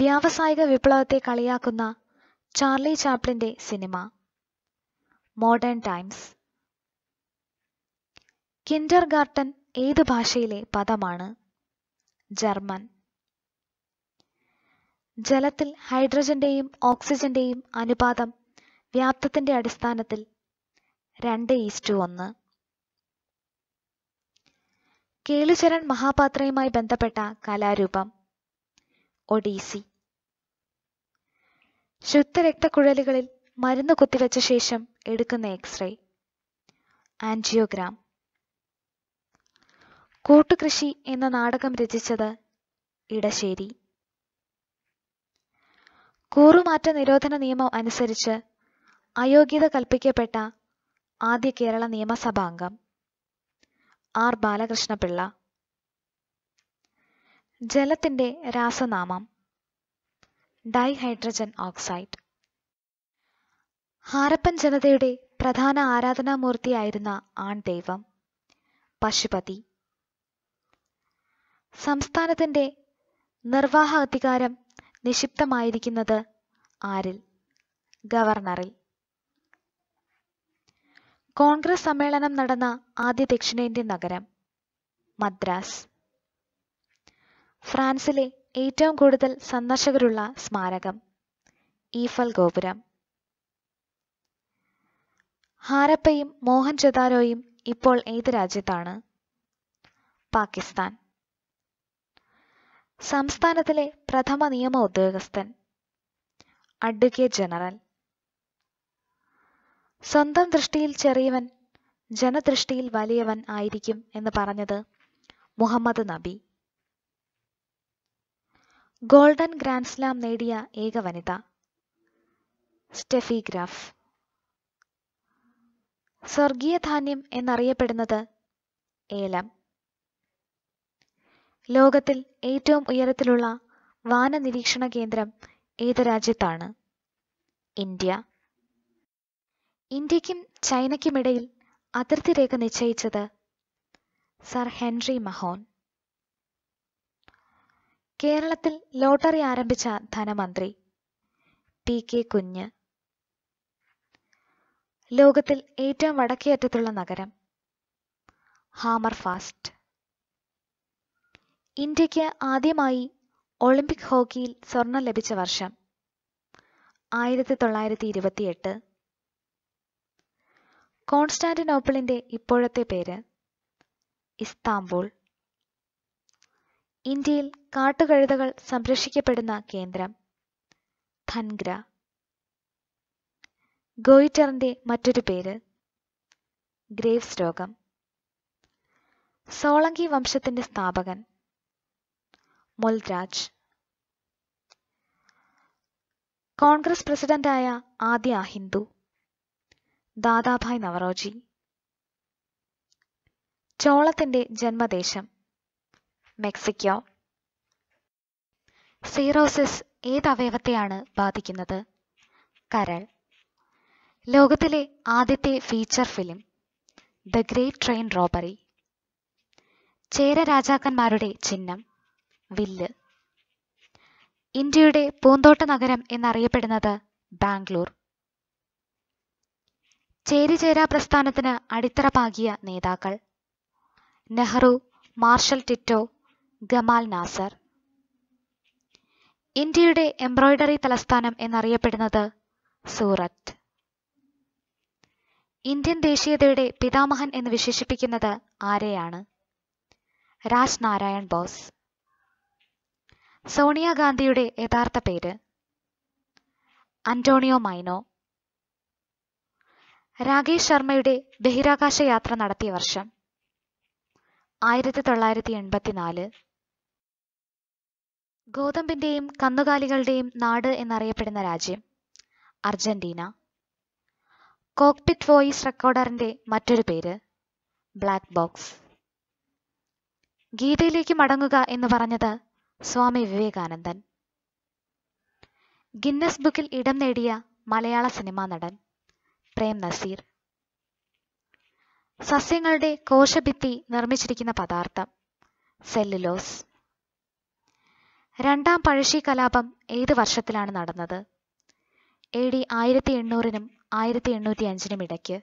വ്യാവസായിക വിപ്ലവത്തെ കളിയാക്കുന്ന ചാർലി ചാപ്ലിൻ്റെ സിനിമ മോഡേൺ ടൈംസ് കിൻഡർ ഏത് ഭാഷയിലെ പദമാണ് ജർമ്മൻ ജലത്തിൽ ഹൈഡ്രജന്റെയും ഓക്സിജന്റെയും അനുപാതം വ്യാപ്തത്തിന്റെ അടിസ്ഥാനത്തിൽ രണ്ട് ഈസ്റ്റു ഒന്ന് കേളുചരൺ മഹാപാത്രയുമായി ബന്ധപ്പെട്ട കലാരൂപം ഒഡീസി ശുദ്ധരക്തക്കുഴലുകളിൽ മരുന്ന് കുത്തിവെച്ച ശേഷം എടുക്കുന്ന എക്സ്റേ ആൻജിയോഗ്രാം കൂട്ടുകൃഷി എന്ന നാടകം രചിച്ചത് ഇടശ്ശേരി കൂറുമാറ്റ നിരോധന നിയമം അനുസരിച്ച് അയോഗ്യത കൽപ്പിക്കപ്പെട്ട ആദ്യ കേരള നിയമസഭാംഗം ആർ ബാലകൃഷ്ണപിള്ള ജലത്തിന്റെ രാസനാമം ഡൈഹൈഡ്രജൻ ഓക്സൈഡ് ഹാരപ്പൻ ജനതയുടെ പ്രധാന ആരാധനാമൂർത്തിയായിരുന്ന ആൺദൈവം പശുപതി സംസ്ഥാനത്തിൻ്റെ നിർവാഹ അധികാരം നിക്ഷിപ്തമായിരിക്കുന്നത് ആരിൽ ഗവർണറിൽ കോൺഗ്രസ് സമ്മേളനം നടന്ന ആദ്യ ദക്ഷിണേന്ത്യൻ നഗരം മദ്രാസ് ഫ്രാൻസിലെ ഏറ്റവും കൂടുതൽ സന്ദർശകരുള്ള സ്മാരകം ഈഫൽ ഗോപുരം ഹാരപ്പയും മോഹൻജദാരോയും ഇപ്പോൾ ഏത് രാജ്യത്താണ് പാകിസ്ഥാൻ സംസ്ഥാനത്തിലെ പ്രഥമ നിയമ ഉദ്യോഗസ്ഥൻ അഡ്വക്കേറ്റ് ജനറൽ സ്വന്തം ദൃഷ്ടിയിൽ ചെറിയവൻ ജനദൃഷ്ടിയിൽ വലിയവൻ ആയിരിക്കും എന്ന് പറഞ്ഞത് മുഹമ്മദ് നബി ഗോൾഡൻ ഗ്രാൻഡ് സ്ലാം നേടിയ ഏക വനിത സ്റ്റെഫി ഗ്രാഫ് സ്വർഗീയ ധാന്യം എന്നറിയപ്പെടുന്നത് ഏലം ലോകത്തിൽ ഏറ്റവും ഉയരത്തിലുള്ള വാന നിരീക്ഷണ കേന്ദ്രം ഏത് രാജ്യത്താണ് ഇന്ത്യ ഇന്ത്യക്കും ചൈനയ്ക്കുമിടയിൽ അതിർത്തി രേഖ നിശ്ചയിച്ചത് സർ ഹെൻറി മഹോൻ കേരളത്തിൽ ലോട്ടറി ആരംഭിച്ച ധനമന്ത്രി പി കെ കുഞ്ഞ് ലോകത്തിൽ ഏറ്റവും വടക്കേ അറ്റത്തുള്ള നഗരം ഹാമർ ഫാസ്റ്റ് ഇന്ത്യക്ക് ആദ്യമായി ഒളിമ്പിക് ഹോക്കിയിൽ സ്വർണം ലഭിച്ച വർഷം ആയിരത്തി തൊള്ളായിരത്തി ഇരുപത്തിയെട്ട് കോൺസ്റ്റാന്റിനോപ്പിളിന്റെ ഇപ്പോഴത്തെ പേര് ഇസ്താംബൂൾ ഇന്ത്യയിൽ കാട്ടുകഴുതകൾ സംരക്ഷിക്കപ്പെടുന്ന കേന്ദ്രം ധൻഗ്ര ഗോയിറ്ററിന്റെ മറ്റൊരു പേര് ഗ്രേവ്സ് രോഗം സോളങ്കി വംശത്തിന്റെ സ്ഥാപകൻ മൊൽരാജ് കോൺഗ്രസ് പ്രസിഡന്റായ ആദ്യ അഹിന്ദു ദാദാഭായ് നവറോജി ചോളത്തിന്റെ ജന്മദേശം മെക്സിക്കോ സീറോസിസ് ഏത് അവയവത്തെയാണ് ബാധിക്കുന്നത് കരൾ ലോകത്തിലെ ആദ്യത്തെ feature film The Great Train Robbery Chera രാജാക്കന്മാരുടെ ചിഹ്നം വില്ല് ഇന്ത്യയുടെ പൂന്തോട്ട നഗരം എന്നറിയപ്പെടുന്നത് ബാംഗ്ലൂർ ചേരിചേരാ പ്രസ്ഥാനത്തിന് അടിത്തറ പാകിയ നേതാക്കൾ Nehru Marshal Tito Gamal Nasser ഇന്ത്യയുടെ എംബ്രോയ്ഡറി തലസ്ഥാനം എന്നറിയപ്പെടുന്നത് സൂറത്ത് ഇന്ത്യൻ ദേശീയതയുടെ പിതാമഹൻ എന്ന് വിശേഷിപ്പിക്കുന്നത് ആരെയാണ് രാജ് നാരായൺ ബോസ് സോണിയാഗാന്ധിയുടെ യഥാർത്ഥ പേര് അന്റോണിയോ മൈനോ രാകേഷ് ശർമ്മയുടെ ബഹിരാകാശ യാത്ര നടത്തിയ വർഷം ആയിരത്തി തൊള്ളായിരത്തി എൺപത്തിനാല് ഗോതമ്പിന്റെയും കന്നുകാലികളുടെയും നാട് എന്നറിയപ്പെടുന്ന രാജ്യം അർജന്റീന കോക്പിറ്റ് വോയിസ് റെക്കോർഡറിന്റെ മറ്റൊരു പേര് ബ്ലാക്ക് ബോക്സ് ഗീതയിലേക്ക് മടങ്ങുക എന്ന് പറഞ്ഞത് സ്വാമി വിവേകാനന്ദൻ ഗിന്നസ് ബുക്കിൽ ഇടം നേടിയ മലയാള സിനിമാ നടൻ പ്രേം നസീർ സസ്യങ്ങളുടെ കോശഭിത്തി നിർമ്മിച്ചിരിക്കുന്ന പദാർത്ഥം സെല്ലുലോസ് രണ്ടാം പഴശ്ശി കലാപം ഏത് വർഷത്തിലാണ് നടന്നത് എ ഡി ആയിരത്തി എണ്ണൂറിനും ആയിരത്തി എണ്ണൂറ്റി അഞ്ചിനും ഇടയ്ക്ക്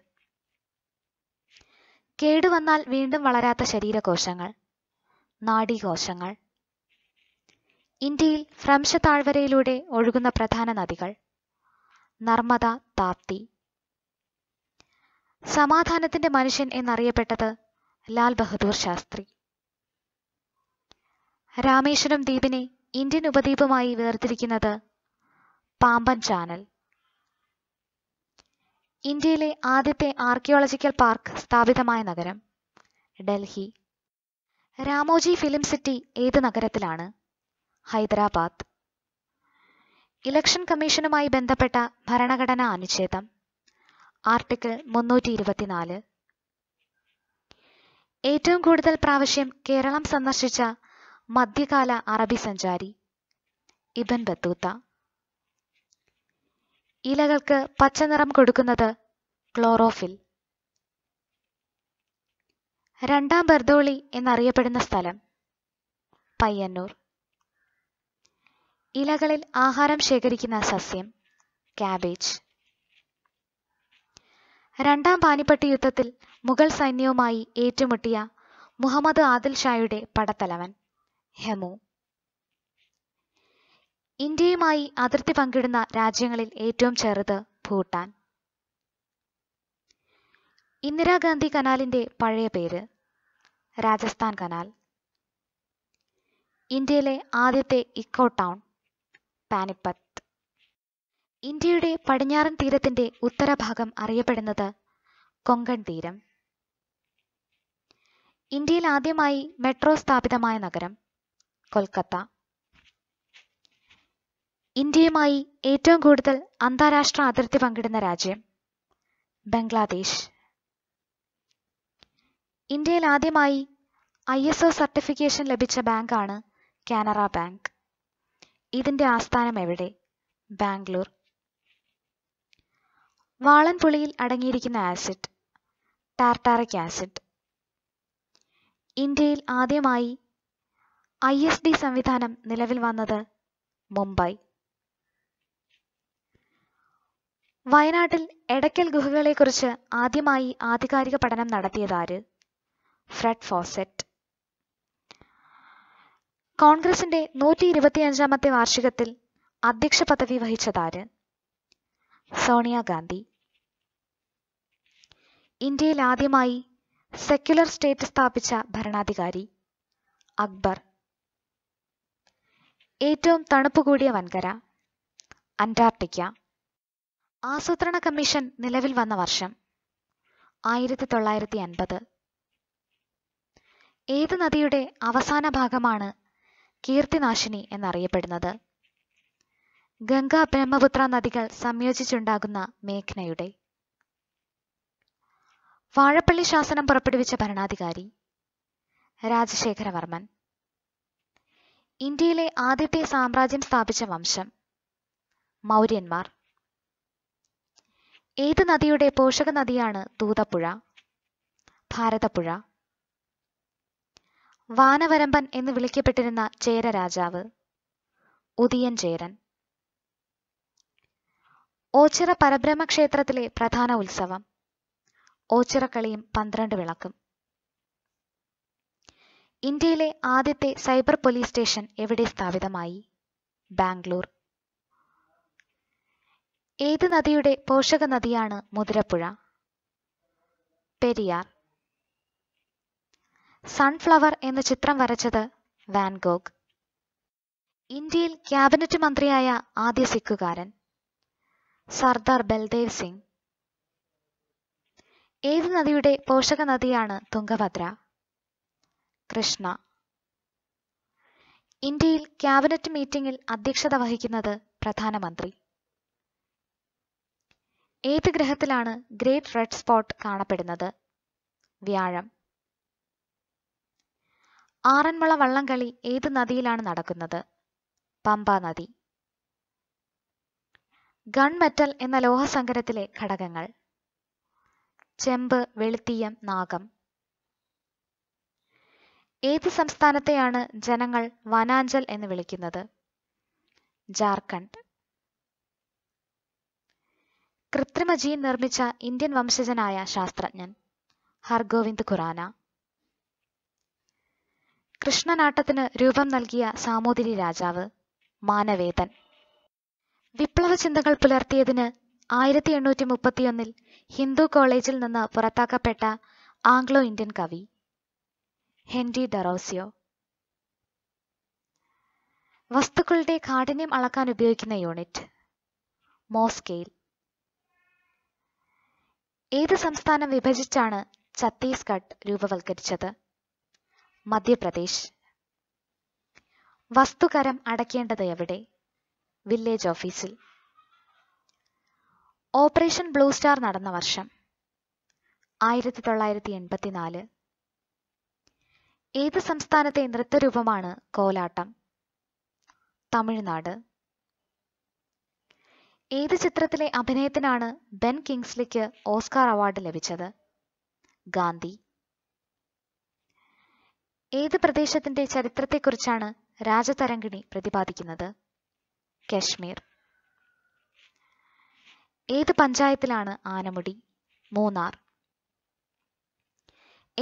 കേടുവന്നാൽ വീണ്ടും വളരാത്ത ശരീരകോശങ്ങൾ നാഡീകോശങ്ങൾ ഇന്ത്യയിൽ ഭ്രംശ താഴ്വരയിലൂടെ ഒഴുകുന്ന പ്രധാന നദികൾ നർമ്മദ താപ്തി സമാധാനത്തിന്റെ മനുഷ്യൻ എന്നറിയപ്പെട്ടത് ലാൽ ബഹദൂർ ശാസ്ത്രി രാമേശ്വരം ദ്വീപിനെ ഇന്ത്യൻ ഉപദ്വീപുമായി വേർതിരിക്കുന്നത് പാമ്പൻ ചാനൽ ഇന്ത്യയിലെ ആദ്യത്തെ ആർക്കിയോളജിക്കൽ പാർക്ക് സ്ഥാപിതമായ നഗരം ഡൽഹി രാമോജി ഫിലിം സിറ്റി ഏത് നഗരത്തിലാണ് ഹൈദരാബാദ് ഇലക്ഷൻ കമ്മീഷനുമായി ബന്ധപ്പെട്ട ഭരണഘടനാ അനുച്ഛേദം ആർട്ടിക്കിൾ മുന്നൂറ്റി ഇരുപത്തിനാല് ഏറ്റവും കൂടുതൽ പ്രാവശ്യം കേരളം സന്ദർശിച്ച മധ്യകാല അറബി സഞ്ചാരി ഇബൻ ബത്തൂത്ത ഇലകൾക്ക് പച്ചനിറം കൊടുക്കുന്നത് ക്ലോറോഫിൽ രണ്ടാം ബർദോളി എന്നറിയപ്പെടുന്ന സ്ഥലം പയ്യന്നൂർ ഇലകളിൽ ആഹാരം ശേഖരിക്കുന്ന സസ്യം കാബേജ് രണ്ടാം പാനിപ്പട്ടി യുദ്ധത്തിൽ മുഗൾ സൈന്യവുമായി ഏറ്റുമുട്ടിയ മുഹമ്മദ് ആദിൽ ഷായുടെ പടത്തലവൻ ഹെമു ഇന്ത്യയുമായി അതിർത്തി പങ്കിടുന്ന രാജ്യങ്ങളിൽ ഏറ്റവും ചെറുത് ഭൂട്ടാൻ ഇന്ദിരാഗാന്ധി കനാലിന്റെ പഴയ പേര് രാജസ്ഥാൻ കനാൽ ഇന്ത്യയിലെ ആദ്യത്തെ ഇക്കോ ടൗൺ പാനിപ്പത്ത് ഇന്ത്യയുടെ പടിഞ്ഞാറൻ തീരത്തിന്റെ ഉത്തരഭാഗം അറിയപ്പെടുന്നത് കൊങ്കൺ തീരം ഇന്ത്യയിൽ ആദ്യമായി മെട്രോ സ്ഥാപിതമായ നഗരം കൊൽക്കത്ത ഇന്ത്യയുമായി ഏറ്റവും കൂടുതൽ അന്താരാഷ്ട്ര അതിർത്തി പങ്കിടുന്ന രാജ്യം ബംഗ്ലാദേശ് ഇന്ത്യയിൽ ആദ്യമായി ഐ എസ് ഒ സർട്ടിഫിക്കേഷൻ ലഭിച്ച ബാങ്കാണ് കാനറ ബാങ്ക് ഇതിന്റെ ആസ്ഥാനം എവിടെ ബാംഗ്ലൂർ വാളൻപുളിയിൽ അടങ്ങിയിരിക്കുന്ന ആസിഡ് ടാർട്ടാറിക് ആസിഡ് ഇന്ത്യയിൽ ആദ്യമായി ഐ എസ് ഡി സംവിധാനം നിലവിൽ വന്നത് മുംബൈ വയനാട്ടിൽ എടക്കൽ ഗുഹകളെക്കുറിച്ച് ആദ്യമായി ആധികാരിക പഠനം നടത്തിയതാര് ഫ്രെഡ് ഫോസെറ്റ് കോൺഗ്രസിന്റെ നൂറ്റി ഇരുപത്തിയഞ്ചാമത്തെ വാർഷികത്തിൽ അധ്യക്ഷ പദവി വഹിച്ചതാര് സോണിയാഗാന്ധി ഇന്ത്യയിൽ ആദ്യമായി സെക്യുലർ സ്റ്റേറ്റ് സ്ഥാപിച്ച ഭരണാധികാരി അക്ബർ ഏറ്റവും തണുപ്പ് കൂടിയ വൻകര അന്റാർട്ടിക്ക ആസൂത്രണ കമ്മീഷൻ നിലവിൽ വന്ന വർഷം ആയിരത്തി തൊള്ളായിരത്തി അൻപത് ഏത് നദിയുടെ അവസാന ഭാഗമാണ് കീർത്തിനാശിനി എന്നറിയപ്പെടുന്നത് ഗംഗ ബ്രഹ്മപുത്ര നദികൾ സംയോജിച്ചുണ്ടാകുന്ന മേഘ്നയുടെ വാഴപ്പള്ളി ശാസനം പുറപ്പെടുവിച്ച ഭരണാധികാരി രാജശേഖരവർമ്മൻ ഇന്ത്യയിലെ ആദ്യത്തെ സാമ്രാജ്യം സ്ഥാപിച്ച വംശം മൗര്യന്മാർ ഏത് നദിയുടെ പോഷക നദിയാണ് തൂതപ്പുഴ ഭാരതപ്പുഴ വാനവരമ്പൻ എന്ന് വിളിക്കപ്പെട്ടിരുന്ന ചേര രാജാവ് ഉദിയൻ ചേരൻ ഓച്ചിറ പരബ്രഹ്മ ക്ഷേത്രത്തിലെ പ്രധാന ഉത്സവം ഓച്ചിറക്കളിയും പന്ത്രണ്ട് വിളക്കും ഇന്ത്യയിലെ ആദ്യത്തെ സൈബർ പോലീസ് സ്റ്റേഷൻ എവിടെ സ്ഥാപിതമായി ബാംഗ്ലൂർ ഏത് നദിയുടെ പോഷക നദിയാണ് മുതിരപ്പുഴ പെരിയാർ സൺഫ്ലവർ എന്ന ചിത്രം വരച്ചത് വാൻഗോഗ് ഇന്ത്യയിൽ ക്യാബിനറ്റ് മന്ത്രിയായ ആദ്യ സിക്കുകാരൻ സർദാർ ബൽദേവ് സിംഗ് ഏത് നദിയുടെ പോഷക നദിയാണ് തുംഗഭദ്ര കൃഷ്ണ ഇന്ത്യയിൽ ക്യാബിനറ്റ് മീറ്റിംഗിൽ അധ്യക്ഷത വഹിക്കുന്നത് പ്രധാനമന്ത്രി ഏത് ഗ്രഹത്തിലാണ് ഗ്രേറ്റ് റെഡ് സ്പോട്ട് കാണപ്പെടുന്നത് വ്യാഴം ആറന്മുള വള്ളംകളി ഏത് നദിയിലാണ് നടക്കുന്നത് പമ്പ നദി ഗൺമെറ്റൽ എന്ന ലോഹസങ്കരത്തിലെ ഘടകങ്ങൾ ചെമ്പ് വെളുത്തീയം നാഗം ഏത് സംസ്ഥാനത്തെയാണ് ജനങ്ങൾ വനാഞ്ചൽ എന്ന് വിളിക്കുന്നത് ജാർഖണ്ഡ് കൃത്രിമ ജീൻ നിർമ്മിച്ച ഇന്ത്യൻ വംശജനായ ശാസ്ത്രജ്ഞൻ ഹർഗോവിന്ദ് ഖുറാന കൃഷ്ണനാട്ടത്തിന് രൂപം നൽകിയ സാമൂതിരി രാജാവ് മാനവേദൻ വിപ്ലവ ചിന്തകൾ പുലർത്തിയതിന് ആയിരത്തി എണ്ണൂറ്റി മുപ്പത്തിയൊന്നിൽ ഹിന്ദു കോളേജിൽ നിന്ന് പുറത്താക്കപ്പെട്ട ആംഗ്ലോ ഇന്ത്യൻ കവി ഹെൻറി ഡറോസിയോ വസ്തുക്കളുടെ കാഠിന്യം അളക്കാൻ ഉപയോഗിക്കുന്ന യൂണിറ്റ് മോസ്കെയിൽ ഏത് സംസ്ഥാനം വിഭജിച്ചാണ് ഛത്തീസ്ഗഡ് രൂപവൽക്കരിച്ചത് മധ്യപ്രദേശ് വസ്തുകരം അടയ്ക്കേണ്ടത് എവിടെ വില്ലേജ് ഓഫീസിൽ ഓപ്പറേഷൻ ബ്ലൂ സ്റ്റാർ നടന്ന വർഷം ആയിരത്തി തൊള്ളായിരത്തി എൺപത്തിനാല് ഏത് സംസ്ഥാനത്തെ നൃത്തരൂപമാണ് കോലാട്ടം തമിഴ്നാട് ഏത് ചിത്രത്തിലെ അഭിനയത്തിനാണ് ബെൻ കിങ്സ്ലിക്ക് ഓസ്കാർ അവാർഡ് ലഭിച്ചത് ഗാന്ധി ഏത് പ്രദേശത്തിന്റെ ചരിത്രത്തെക്കുറിച്ചാണ് രാജതരംഗിണി പ്രതിപാദിക്കുന്നത് കശ്മീർ ഏത് പഞ്ചായത്തിലാണ് ആനമുടി മൂന്നാർ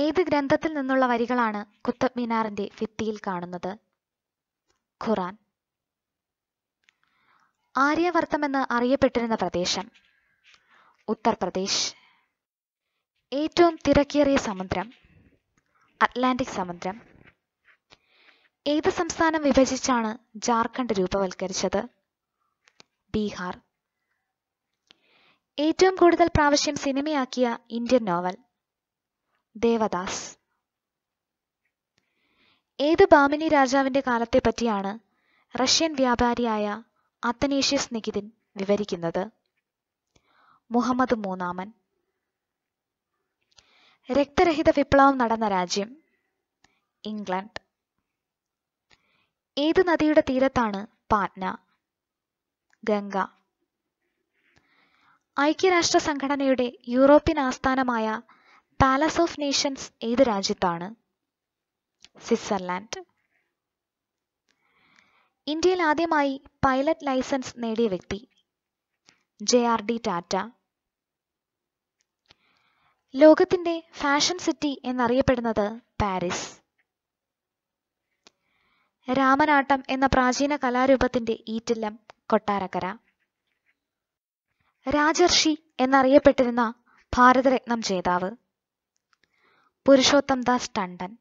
ഏത് ഗ്രന്ഥത്തിൽ നിന്നുള്ള വരികളാണ് കുത്തബ് മിനാറിന്റെ ഭിത്തിയിൽ കാണുന്നത് ഖുറാൻ എന്ന് അറിയപ്പെട്ടിരുന്ന പ്രദേശം ഉത്തർപ്രദേശ് ഏറ്റവും തിരക്കേറിയ സമുദ്രം അറ്റ്ലാന്റിക് സമുദ്രം ഏത് സംസ്ഥാനം വിഭജിച്ചാണ് ജാർഖണ്ഡ് രൂപവൽക്കരിച്ചത് ബീഹാർ ഏറ്റവും കൂടുതൽ പ്രാവശ്യം സിനിമയാക്കിയ ഇന്ത്യൻ നോവൽ ദേവദാസ് ഏത് ബാമിനി രാജാവിന്റെ കാലത്തെ പറ്റിയാണ് റഷ്യൻ വ്യാപാരിയായ അത്തനേഷ്യസ് നികിതിൻ വിവരിക്കുന്നത് മുഹമ്മദ് മൂന്നാമൻ രക്തരഹിത വിപ്ലവം നടന്ന രാജ്യം ഇംഗ്ലണ്ട് ഏത് നദിയുടെ തീരത്താണ് പാറ്റ്ന ഗംഗ ഐക്യരാഷ്ട്ര സംഘടനയുടെ യൂറോപ്യൻ ആസ്ഥാനമായ പാലസ് ഓഫ് നേഷൻസ് ഏത് രാജ്യത്താണ് സ്വിറ്റ്സർലാൻഡ് ഇന്ത്യയിൽ ആദ്യമായി പൈലറ്റ് ലൈസൻസ് നേടിയ വ്യക്തി ജെ ആർ ഡി ടാറ്റ ലോകത്തിന്റെ ഫാഷൻ സിറ്റി എന്നറിയപ്പെടുന്നത് പാരീസ് രാമനാട്ടം എന്ന പ്രാചീന കലാരൂപത്തിന്റെ ഈറ്റില്ലം കൊട്ടാരക്കര രാജർഷി എന്നറിയപ്പെട്ടിരുന്ന ഭാരതരത്നം ജേതാവ് പുരുഷോത്തം ദാസ് ടണ്ടൻ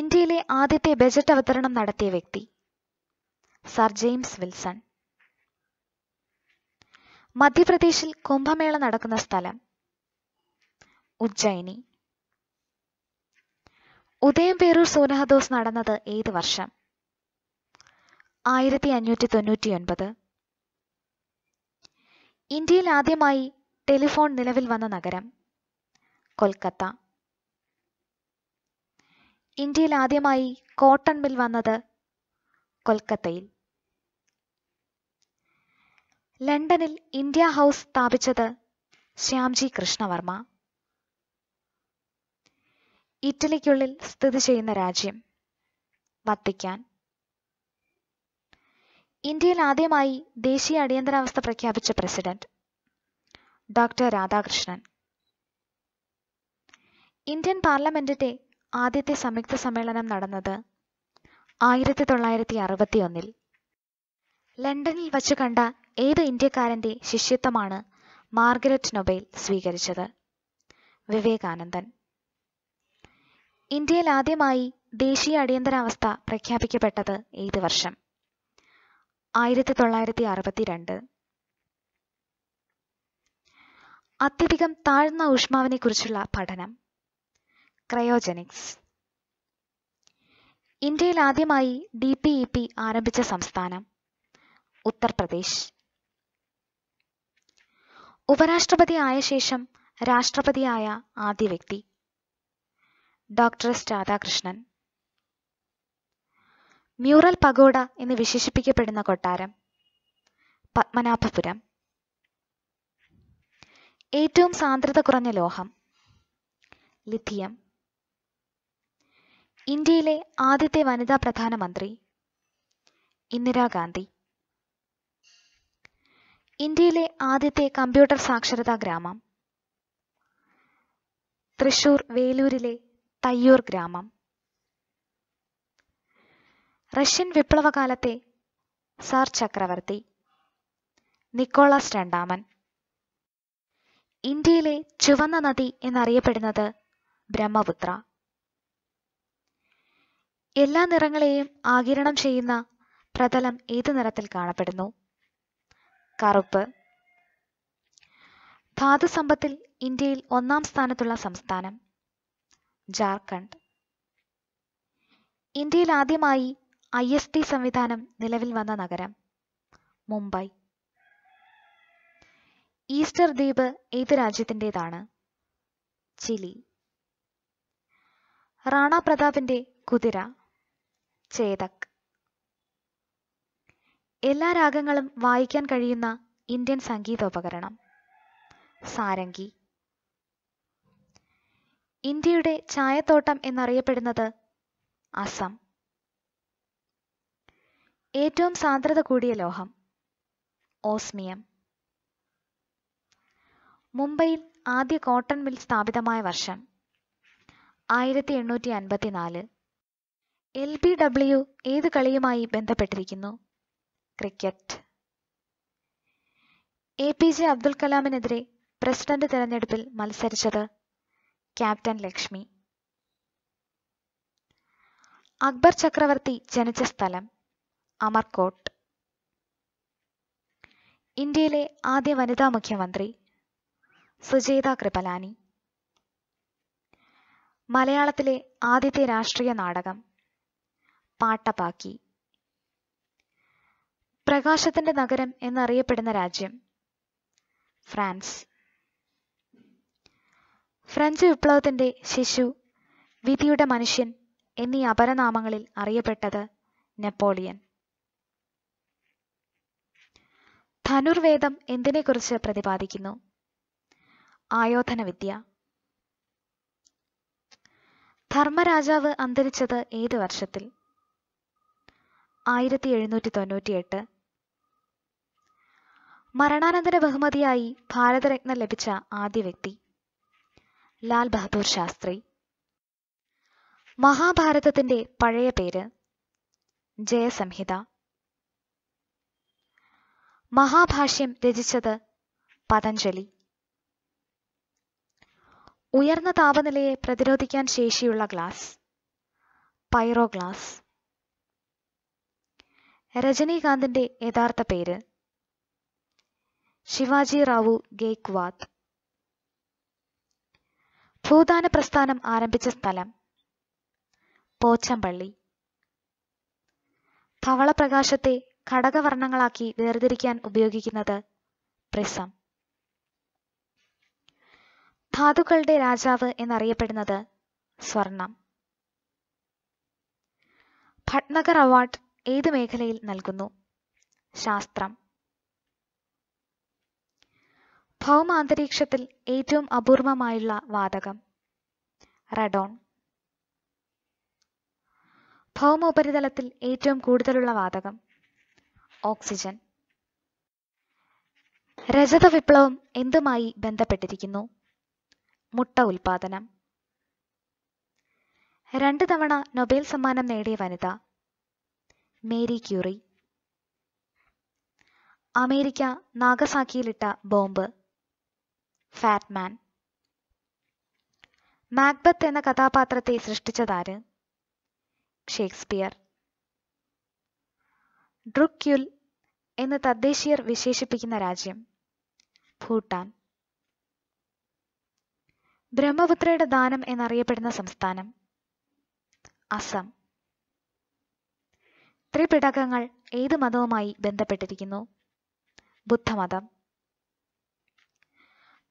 ഇന്ത്യയിലെ ആദ്യത്തെ ബജറ്റ് അവതരണം നടത്തിയ വ്യക്തി സർ ജെയിംസ് വിൽസൺ മധ്യപ്രദേശിൽ കുംഭമേള നടക്കുന്ന സ്ഥലം ഉജ്ജയിനി ഉദയം പേരൂർ സോനഹദോസ് നടന്നത് ഏത് വർഷം ആയിരത്തി അഞ്ഞൂറ്റി ഒൻപത് ഇന്ത്യയിൽ ആദ്യമായി ടെലിഫോൺ നിലവിൽ വന്ന നഗരം കൊൽക്കത്ത ഇന്ത്യയിൽ ആദ്യമായി കോട്ടൺ മിൽ വന്നത് കൊൽക്കത്തയിൽ ലണ്ടനിൽ ഇന്ത്യ ഹൗസ് സ്ഥാപിച്ചത് ശ്യാംജി കൃഷ്ണവർമ്മ ഇറ്റലിക്കുള്ളിൽ സ്ഥിതി ചെയ്യുന്ന രാജ്യം വത്തിക്കാൻ ഇന്ത്യയിൽ ആദ്യമായി ദേശീയ അടിയന്തരാവസ്ഥ പ്രഖ്യാപിച്ച പ്രസിഡന്റ് ഡോക്ടർ രാധാകൃഷ്ണൻ ഇന്ത്യൻ പാർലമെന്റിന്റെ ആദ്യത്തെ സംയുക്ത സമ്മേളനം നടന്നത് ആയിരത്തി തൊള്ളായിരത്തി ഒന്നിൽ ലണ്ടനിൽ വച്ച് കണ്ട ഏത് ഇന്ത്യക്കാരന്റെ ശിഷ്യത്വമാണ് മാർഗരറ്റ് നൊബേൽ സ്വീകരിച്ചത് വിവേകാനന്ദൻ ഇന്ത്യയിൽ ആദ്യമായി ദേശീയ അടിയന്തരാവസ്ഥ പ്രഖ്യാപിക്കപ്പെട്ടത് ഏത് വർഷം ആയിരത്തി തൊള്ളായിരത്തി അറുപത്തിരണ്ട് അത്യധികം താഴ്ന്ന കുറിച്ചുള്ള പഠനം ക്രയോജനിക്സ് ഇന്ത്യയിൽ ആദ്യമായി ഡി പി ഇ പി ആരംഭിച്ച സംസ്ഥാനം ഉത്തർപ്രദേശ് ഉപരാഷ്ട്രപതി ആയ ശേഷം രാഷ്ട്രപതിയായ ആദ്യ വ്യക്തി doctor S Radhakrishnan mural pagoda എന്ന് വിശേഷിപ്പിക്കപ്പെടുന്ന കൊട്ടാരം പത്മനാഭപുരം ഏറ്റവും സാന്ദ്രത കുറഞ്ഞ ലോഹം ലിഥിയം ഇന്ത്യയിലെ ആദ്യത്തെ വനിതാ പ്രധാനമന്ത്രി ഇന്ദിരാഗാന്ധി ഇന്ത്യയിലെ ആദ്യത്തെ കമ്പ്യൂട്ടർ സാക്ഷരതാ ഗ്രാമം തൃശൂർ വേലൂരിലെ തയ്യൂർ ഗ്രാമം റഷ്യൻ വിപ്ലവകാലത്തെ സർ ചക്രവർത്തി നിക്കോളാസ് രണ്ടാമൻ ഇന്ത്യയിലെ ചുവന്ന നദി എന്നറിയപ്പെടുന്നത് ബ്രഹ്മപുത്ര എല്ലാ നിറങ്ങളെയും ആകിരണം ചെയ്യുന്ന പ്രതലം ഏത് നിറത്തിൽ കാണപ്പെടുന്നു കറുപ്പ് ധാതുസമ്പത്തിൽ ഇന്ത്യയിൽ ഒന്നാം സ്ഥാനത്തുള്ള സംസ്ഥാനം ജാർഖണ്ഡ് ഇന്ത്യയിൽ ആദ്യമായി ഐ എസ് ടി സംവിധാനം നിലവിൽ വന്ന നഗരം മുംബൈ ഈസ്റ്റർ ദ്വീപ് ഏത് രാജ്യത്തിൻ്റെതാണ് ചിലി റാണാ പ്രതാപിന്റെ കുതിര ചേതക് എല്ലാ രാഗങ്ങളും വായിക്കാൻ കഴിയുന്ന ഇന്ത്യൻ സംഗീതോപകരണം സാരംഗി ഇന്ത്യയുടെ ചായത്തോട്ടം എന്നറിയപ്പെടുന്നത് അസം ഏറ്റവും സാന്ദ്രത കൂടിയ ലോഹം ഓസ്മിയം മുംബൈയിൽ ആദ്യ കോട്ടൺ മിൽ സ്ഥാപിതമായ വർഷം ആയിരത്തി എണ്ണൂറ്റി അൻപത്തിനാല് എൽ ബി ഡബ്ല്യു ഏത് കളിയുമായി ബന്ധപ്പെട്ടിരിക്കുന്നു cricket A P J Abdul കലാമിനെതിരെ പ്രസിഡന്റ് തിരഞ്ഞെടുപ്പിൽ മത്സരിച്ചത് ക്യാപ്റ്റൻ ലക്ഷ്മി അക്ബർ ചക്രവർത്തി ജനിച്ച സ്ഥലം അമർകോട്ട് ഇന്ത്യയിലെ ആദ്യ വനിതാ മുഖ്യമന്ത്രി സുജേത കൃപലാനി മലയാളത്തിലെ ആദ്യത്തെ രാഷ്ട്രീയ നാടകം പാട്ടപാക്കി പ്രകാശത്തിന്റെ നഗരം എന്നറിയപ്പെടുന്ന രാജ്യം ഫ്രാൻസ് ഫ്രഞ്ച് വിപ്ലവത്തിന്റെ ശിശു വിധിയുടെ മനുഷ്യൻ എന്നീ അപരനാമങ്ങളിൽ അറിയപ്പെട്ടത് നെപ്പോളിയൻ ധനുർവേദം എന്തിനെക്കുറിച്ച് പ്രതിപാദിക്കുന്നു ആയോധന വിദ്യ ധർമ്മരാജാവ് അന്തരിച്ചത് ഏത് വർഷത്തിൽ ആയിരത്തി എഴുന്നൂറ്റി എട്ട് മരണാനന്തര ബഹുമതിയായി ഭാരതരത്ന ലഭിച്ച ആദ്യ വ്യക്തി ലാൽ ബഹദൂർ ശാസ്ത്രി മഹാഭാരതത്തിന്റെ പഴയ പേര് ജയസംഹിത മഹാഭാഷ്യം രചിച്ചത് പതഞ്ജലി ഉയർന്ന താപനിലയെ പ്രതിരോധിക്കാൻ ശേഷിയുള്ള ഗ്ലാസ് പൈറോ ഗ്ലാസ് രജനീകാന്തിന്റെ യഥാർത്ഥ പേര് ശിവാജി റാവു ഗേക്വാദ് ഭൂദാന പ്രസ്ഥാനം ആരംഭിച്ച സ്ഥലം പോച്ചമ്പള്ളി ധവളപ്രകാശത്തെ ഘടകവർണ്ണങ്ങളാക്കി വേർതിരിക്കാൻ ഉപയോഗിക്കുന്നത് പ്രിസം ധാതുക്കളുടെ രാജാവ് എന്നറിയപ്പെടുന്നത് സ്വർണം ഭട്നഗർ അവാർഡ് ഏത് മേഖലയിൽ നൽകുന്നു ശാസ്ത്രം ഭൗമാന്തരീക്ഷത്തിൽ ഏറ്റവും അപൂർവമായുള്ള വാതകം റഡോൺ ഭൗമോപരിതലത്തിൽ ഏറ്റവും കൂടുതലുള്ള വാതകം ഓക്സിജൻ രജത വിപ്ലവം എന്തുമായി ബന്ധപ്പെട്ടിരിക്കുന്നു മുട്ട ഉൽപാദനം രണ്ട് തവണ നൊബേൽ സമ്മാനം നേടിയ വനിത മേരി ക്യൂറി അമേരിക്ക നാഗസാക്കിയിലിട്ട ബോംബ് ഫാറ്റ്മാൻ മാക്ബത്ത് എന്ന കഥാപാത്രത്തെ സൃഷ്ടിച്ചതാര് ഷേക്സ്പിയർ ഡ്രുക്യുൽ എന്ന് തദ്ദേശീയർ വിശേഷിപ്പിക്കുന്ന രാജ്യം ഭൂട്ടാൻ ബ്രഹ്മപുത്രയുടെ ദാനം എന്നറിയപ്പെടുന്ന സംസ്ഥാനം അസം ത്രിപിടകങ്ങൾ ഏത് മതവുമായി ബന്ധപ്പെട്ടിരിക്കുന്നു ബുദ്ധമതം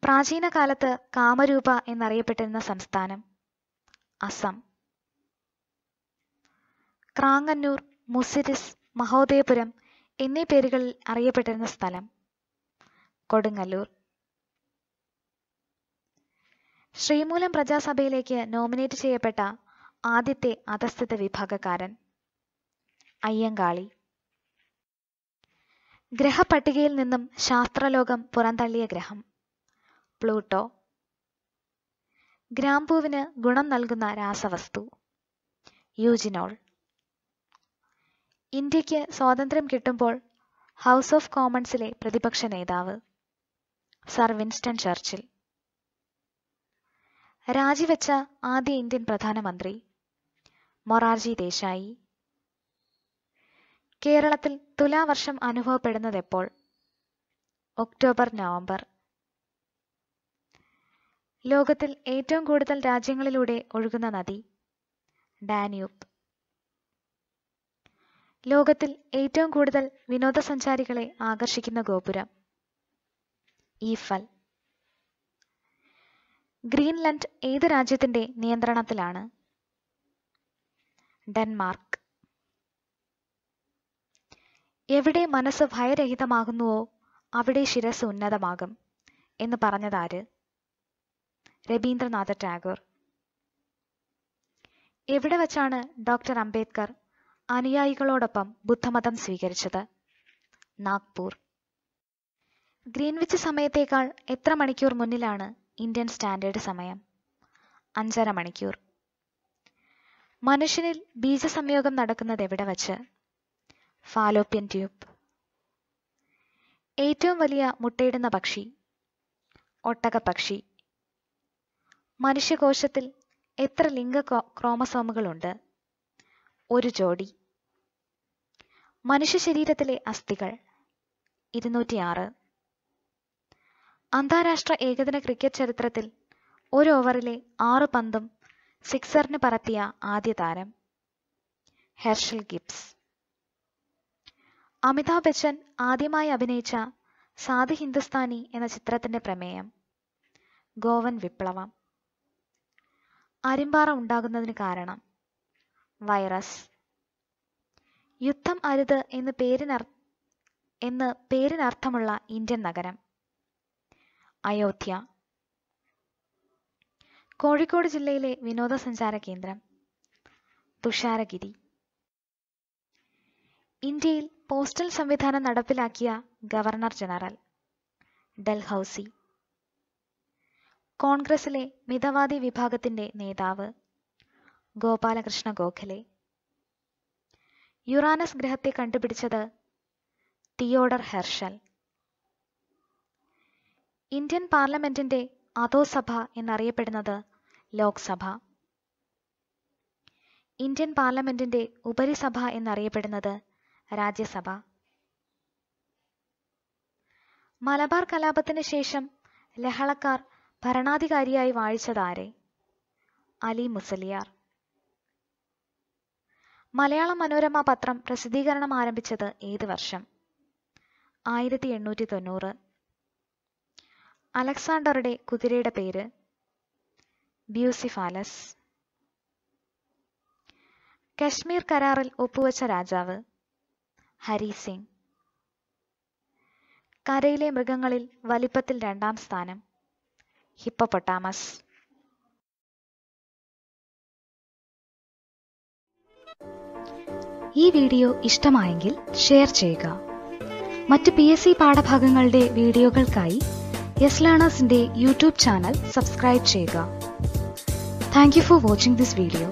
പ്രാചീന കാലത്ത് കാമരൂപ എന്നറിയപ്പെട്ടിരുന്ന സംസ്ഥാനം അസം ക്രാങ്ങന്നൂർ മുസിരിസ് മഹോദയപുരം എന്നീ പേരുകളിൽ അറിയപ്പെട്ടിരുന്ന സ്ഥലം കൊടുങ്ങല്ലൂർ ശ്രീമൂലം പ്രജാസഭയിലേക്ക് നോമിനേറ്റ് ചെയ്യപ്പെട്ട ആദ്യത്തെ അധസ്ഥിത വിഭാഗക്കാരൻ അയ്യങ്കാളി ഗ്രഹപട്ടികയിൽ നിന്നും ശാസ്ത്രലോകം പുറന്തള്ളിയ ഗ്രഹം പ്ലൂട്ടോ ഗ്രാമ്പൂവിന് ഗുണം നൽകുന്ന രാസവസ്തു യൂജിനോൾ ഇന്ത്യക്ക് സ്വാതന്ത്ര്യം കിട്ടുമ്പോൾ ഹൗസ് ഓഫ് കോമൺസിലെ പ്രതിപക്ഷ നേതാവ് സർ വിൻസ്റ്റൺ ചർച്ചിൽ രാജിവെച്ച ആദ്യ ഇന്ത്യൻ പ്രധാനമന്ത്രി മൊറാർജി ദേശായി കേരളത്തിൽ തുലാവർഷം അനുഭവപ്പെടുന്നത് എപ്പോൾ ഒക്ടോബർ നവംബർ ലോകത്തിൽ ഏറ്റവും കൂടുതൽ രാജ്യങ്ങളിലൂടെ ഒഴുകുന്ന നദി ഡാന്യൂബ് ലോകത്തിൽ ഏറ്റവും കൂടുതൽ വിനോദസഞ്ചാരികളെ ആകർഷിക്കുന്ന ഗോപുരം ഈഫൽ ഗ്രീൻലൻഡ് ഏത് രാജ്യത്തിന്റെ നിയന്ത്രണത്തിലാണ് ഡെൻമാർക്ക് എവിടെ മനസ്സ് ഭയരഹിതമാകുന്നുവോ അവിടെ ശിരസ് ഉന്നതമാകും എന്ന് പറഞ്ഞതാര് രവീന്ദ്രനാഥ ടാഗോർ എവിടെ വച്ചാണ് ഡോക്ടർ അംബേദ്കർ അനുയായികളോടൊപ്പം ബുദ്ധമതം സ്വീകരിച്ചത് നാഗ്പൂർ ഗ്രീൻവിച്ച് സമയത്തേക്കാൾ എത്ര മണിക്കൂർ മുന്നിലാണ് ഇന്ത്യൻ സ്റ്റാൻഡേർഡ് സമയം അഞ്ചര മണിക്കൂർ മനുഷ്യനിൽ ബീജസംയോഗം നടക്കുന്നത് എവിടെ വച്ച് ഫാലോപ്യൻ ട്യൂബ് ഏറ്റവും വലിയ മുട്ടയിടുന്ന പക്ഷി ഒട്ടകപ്പക്ഷി മനുഷ്യകോശത്തിൽ എത്ര ലിംഗ ക്രോമസോമുകളുണ്ട് ഒരു ജോഡി മനുഷ്യ ശരീരത്തിലെ അസ്ഥികൾ ഇരുന്നൂറ്റിയാറ് അന്താരാഷ്ട്ര ഏകദിന ക്രിക്കറ്റ് ചരിത്രത്തിൽ ഒരു ഓവറിലെ ആറ് പന്തും സിക്സറിന് പറത്തിയ ആദ്യ താരം ഹെർഷൽ ഗിബ്സ് അമിതാഭ് ബച്ചൻ ആദ്യമായി അഭിനയിച്ച സാധി ഹിന്ദുസ്ഥാനി എന്ന ചിത്രത്തിന്റെ പ്രമേയം ഗോവൻ വിപ്ലവം അരിമ്പാറ ഉണ്ടാകുന്നതിന് കാരണം വൈറസ് യുദ്ധം അരുത് എന്ന് പേരിനർ എന്ന് പേരിനർത്ഥമുള്ള ഇന്ത്യൻ നഗരം അയോധ്യ കോഴിക്കോട് ജില്ലയിലെ വിനോദസഞ്ചാര കേന്ദ്രം തുഷാരഗിരി ഇന്ത്യയിൽ പോസ്റ്റൽ സംവിധാനം നടപ്പിലാക്കിയ ഗവർണർ ജനറൽ ഡൽഹൌസി കോൺഗ്രസിലെ മിതവാദി വിഭാഗത്തിന്റെ നേതാവ് ഗോപാലകൃഷ്ണ ഗോഖലെ യുറാനസ് ഗ്രഹത്തെ കണ്ടുപിടിച്ചത് തിയോഡർ ഹെർഷൽ ഇന്ത്യൻ പാർലമെന്റിന്റെ അധോസഭ എന്നറിയപ്പെടുന്നത് ലോക്സഭ ഇന്ത്യൻ പാർലമെന്റിന്റെ ഉപരിസഭ എന്നറിയപ്പെടുന്നത് രാജ്യസഭ മലബാർ കലാപത്തിന് ശേഷം ലഹളക്കാർ ഭരണാധികാരിയായി വാഴിച്ചതാരെ അലി മുസലിയാർ മലയാള മനോരമ പത്രം പ്രസിദ്ധീകരണം ആരംഭിച്ചത് ഏത് വർഷം ആയിരത്തി എണ്ണൂറ്റി തൊണ്ണൂറ് അലക്സാണ്ടറുടെ കുതിരയുടെ പേര് ബ്യൂസിഫാലസ് കശ്മീർ കരാറിൽ ഒപ്പുവെച്ച രാജാവ് ഹരി സിംഗ് കരയിലെ മൃഗങ്ങളിൽ വലിപ്പത്തിൽ രണ്ടാം സ്ഥാനം ഹിപ്പപ്പൊട്ടാമസ് ഈ വീഡിയോ ഇഷ്ടമായെങ്കിൽ ഷെയർ ചെയ്യുക മറ്റ് പി എസ് സി പാഠഭാഗങ്ങളുടെ വീഡിയോകൾക്കായി യെസ് ലേണേഴ്സിന്റെ യൂട്യൂബ് ചാനൽ സബ്സ്ക്രൈബ് ചെയ്യുക thank you for watching this video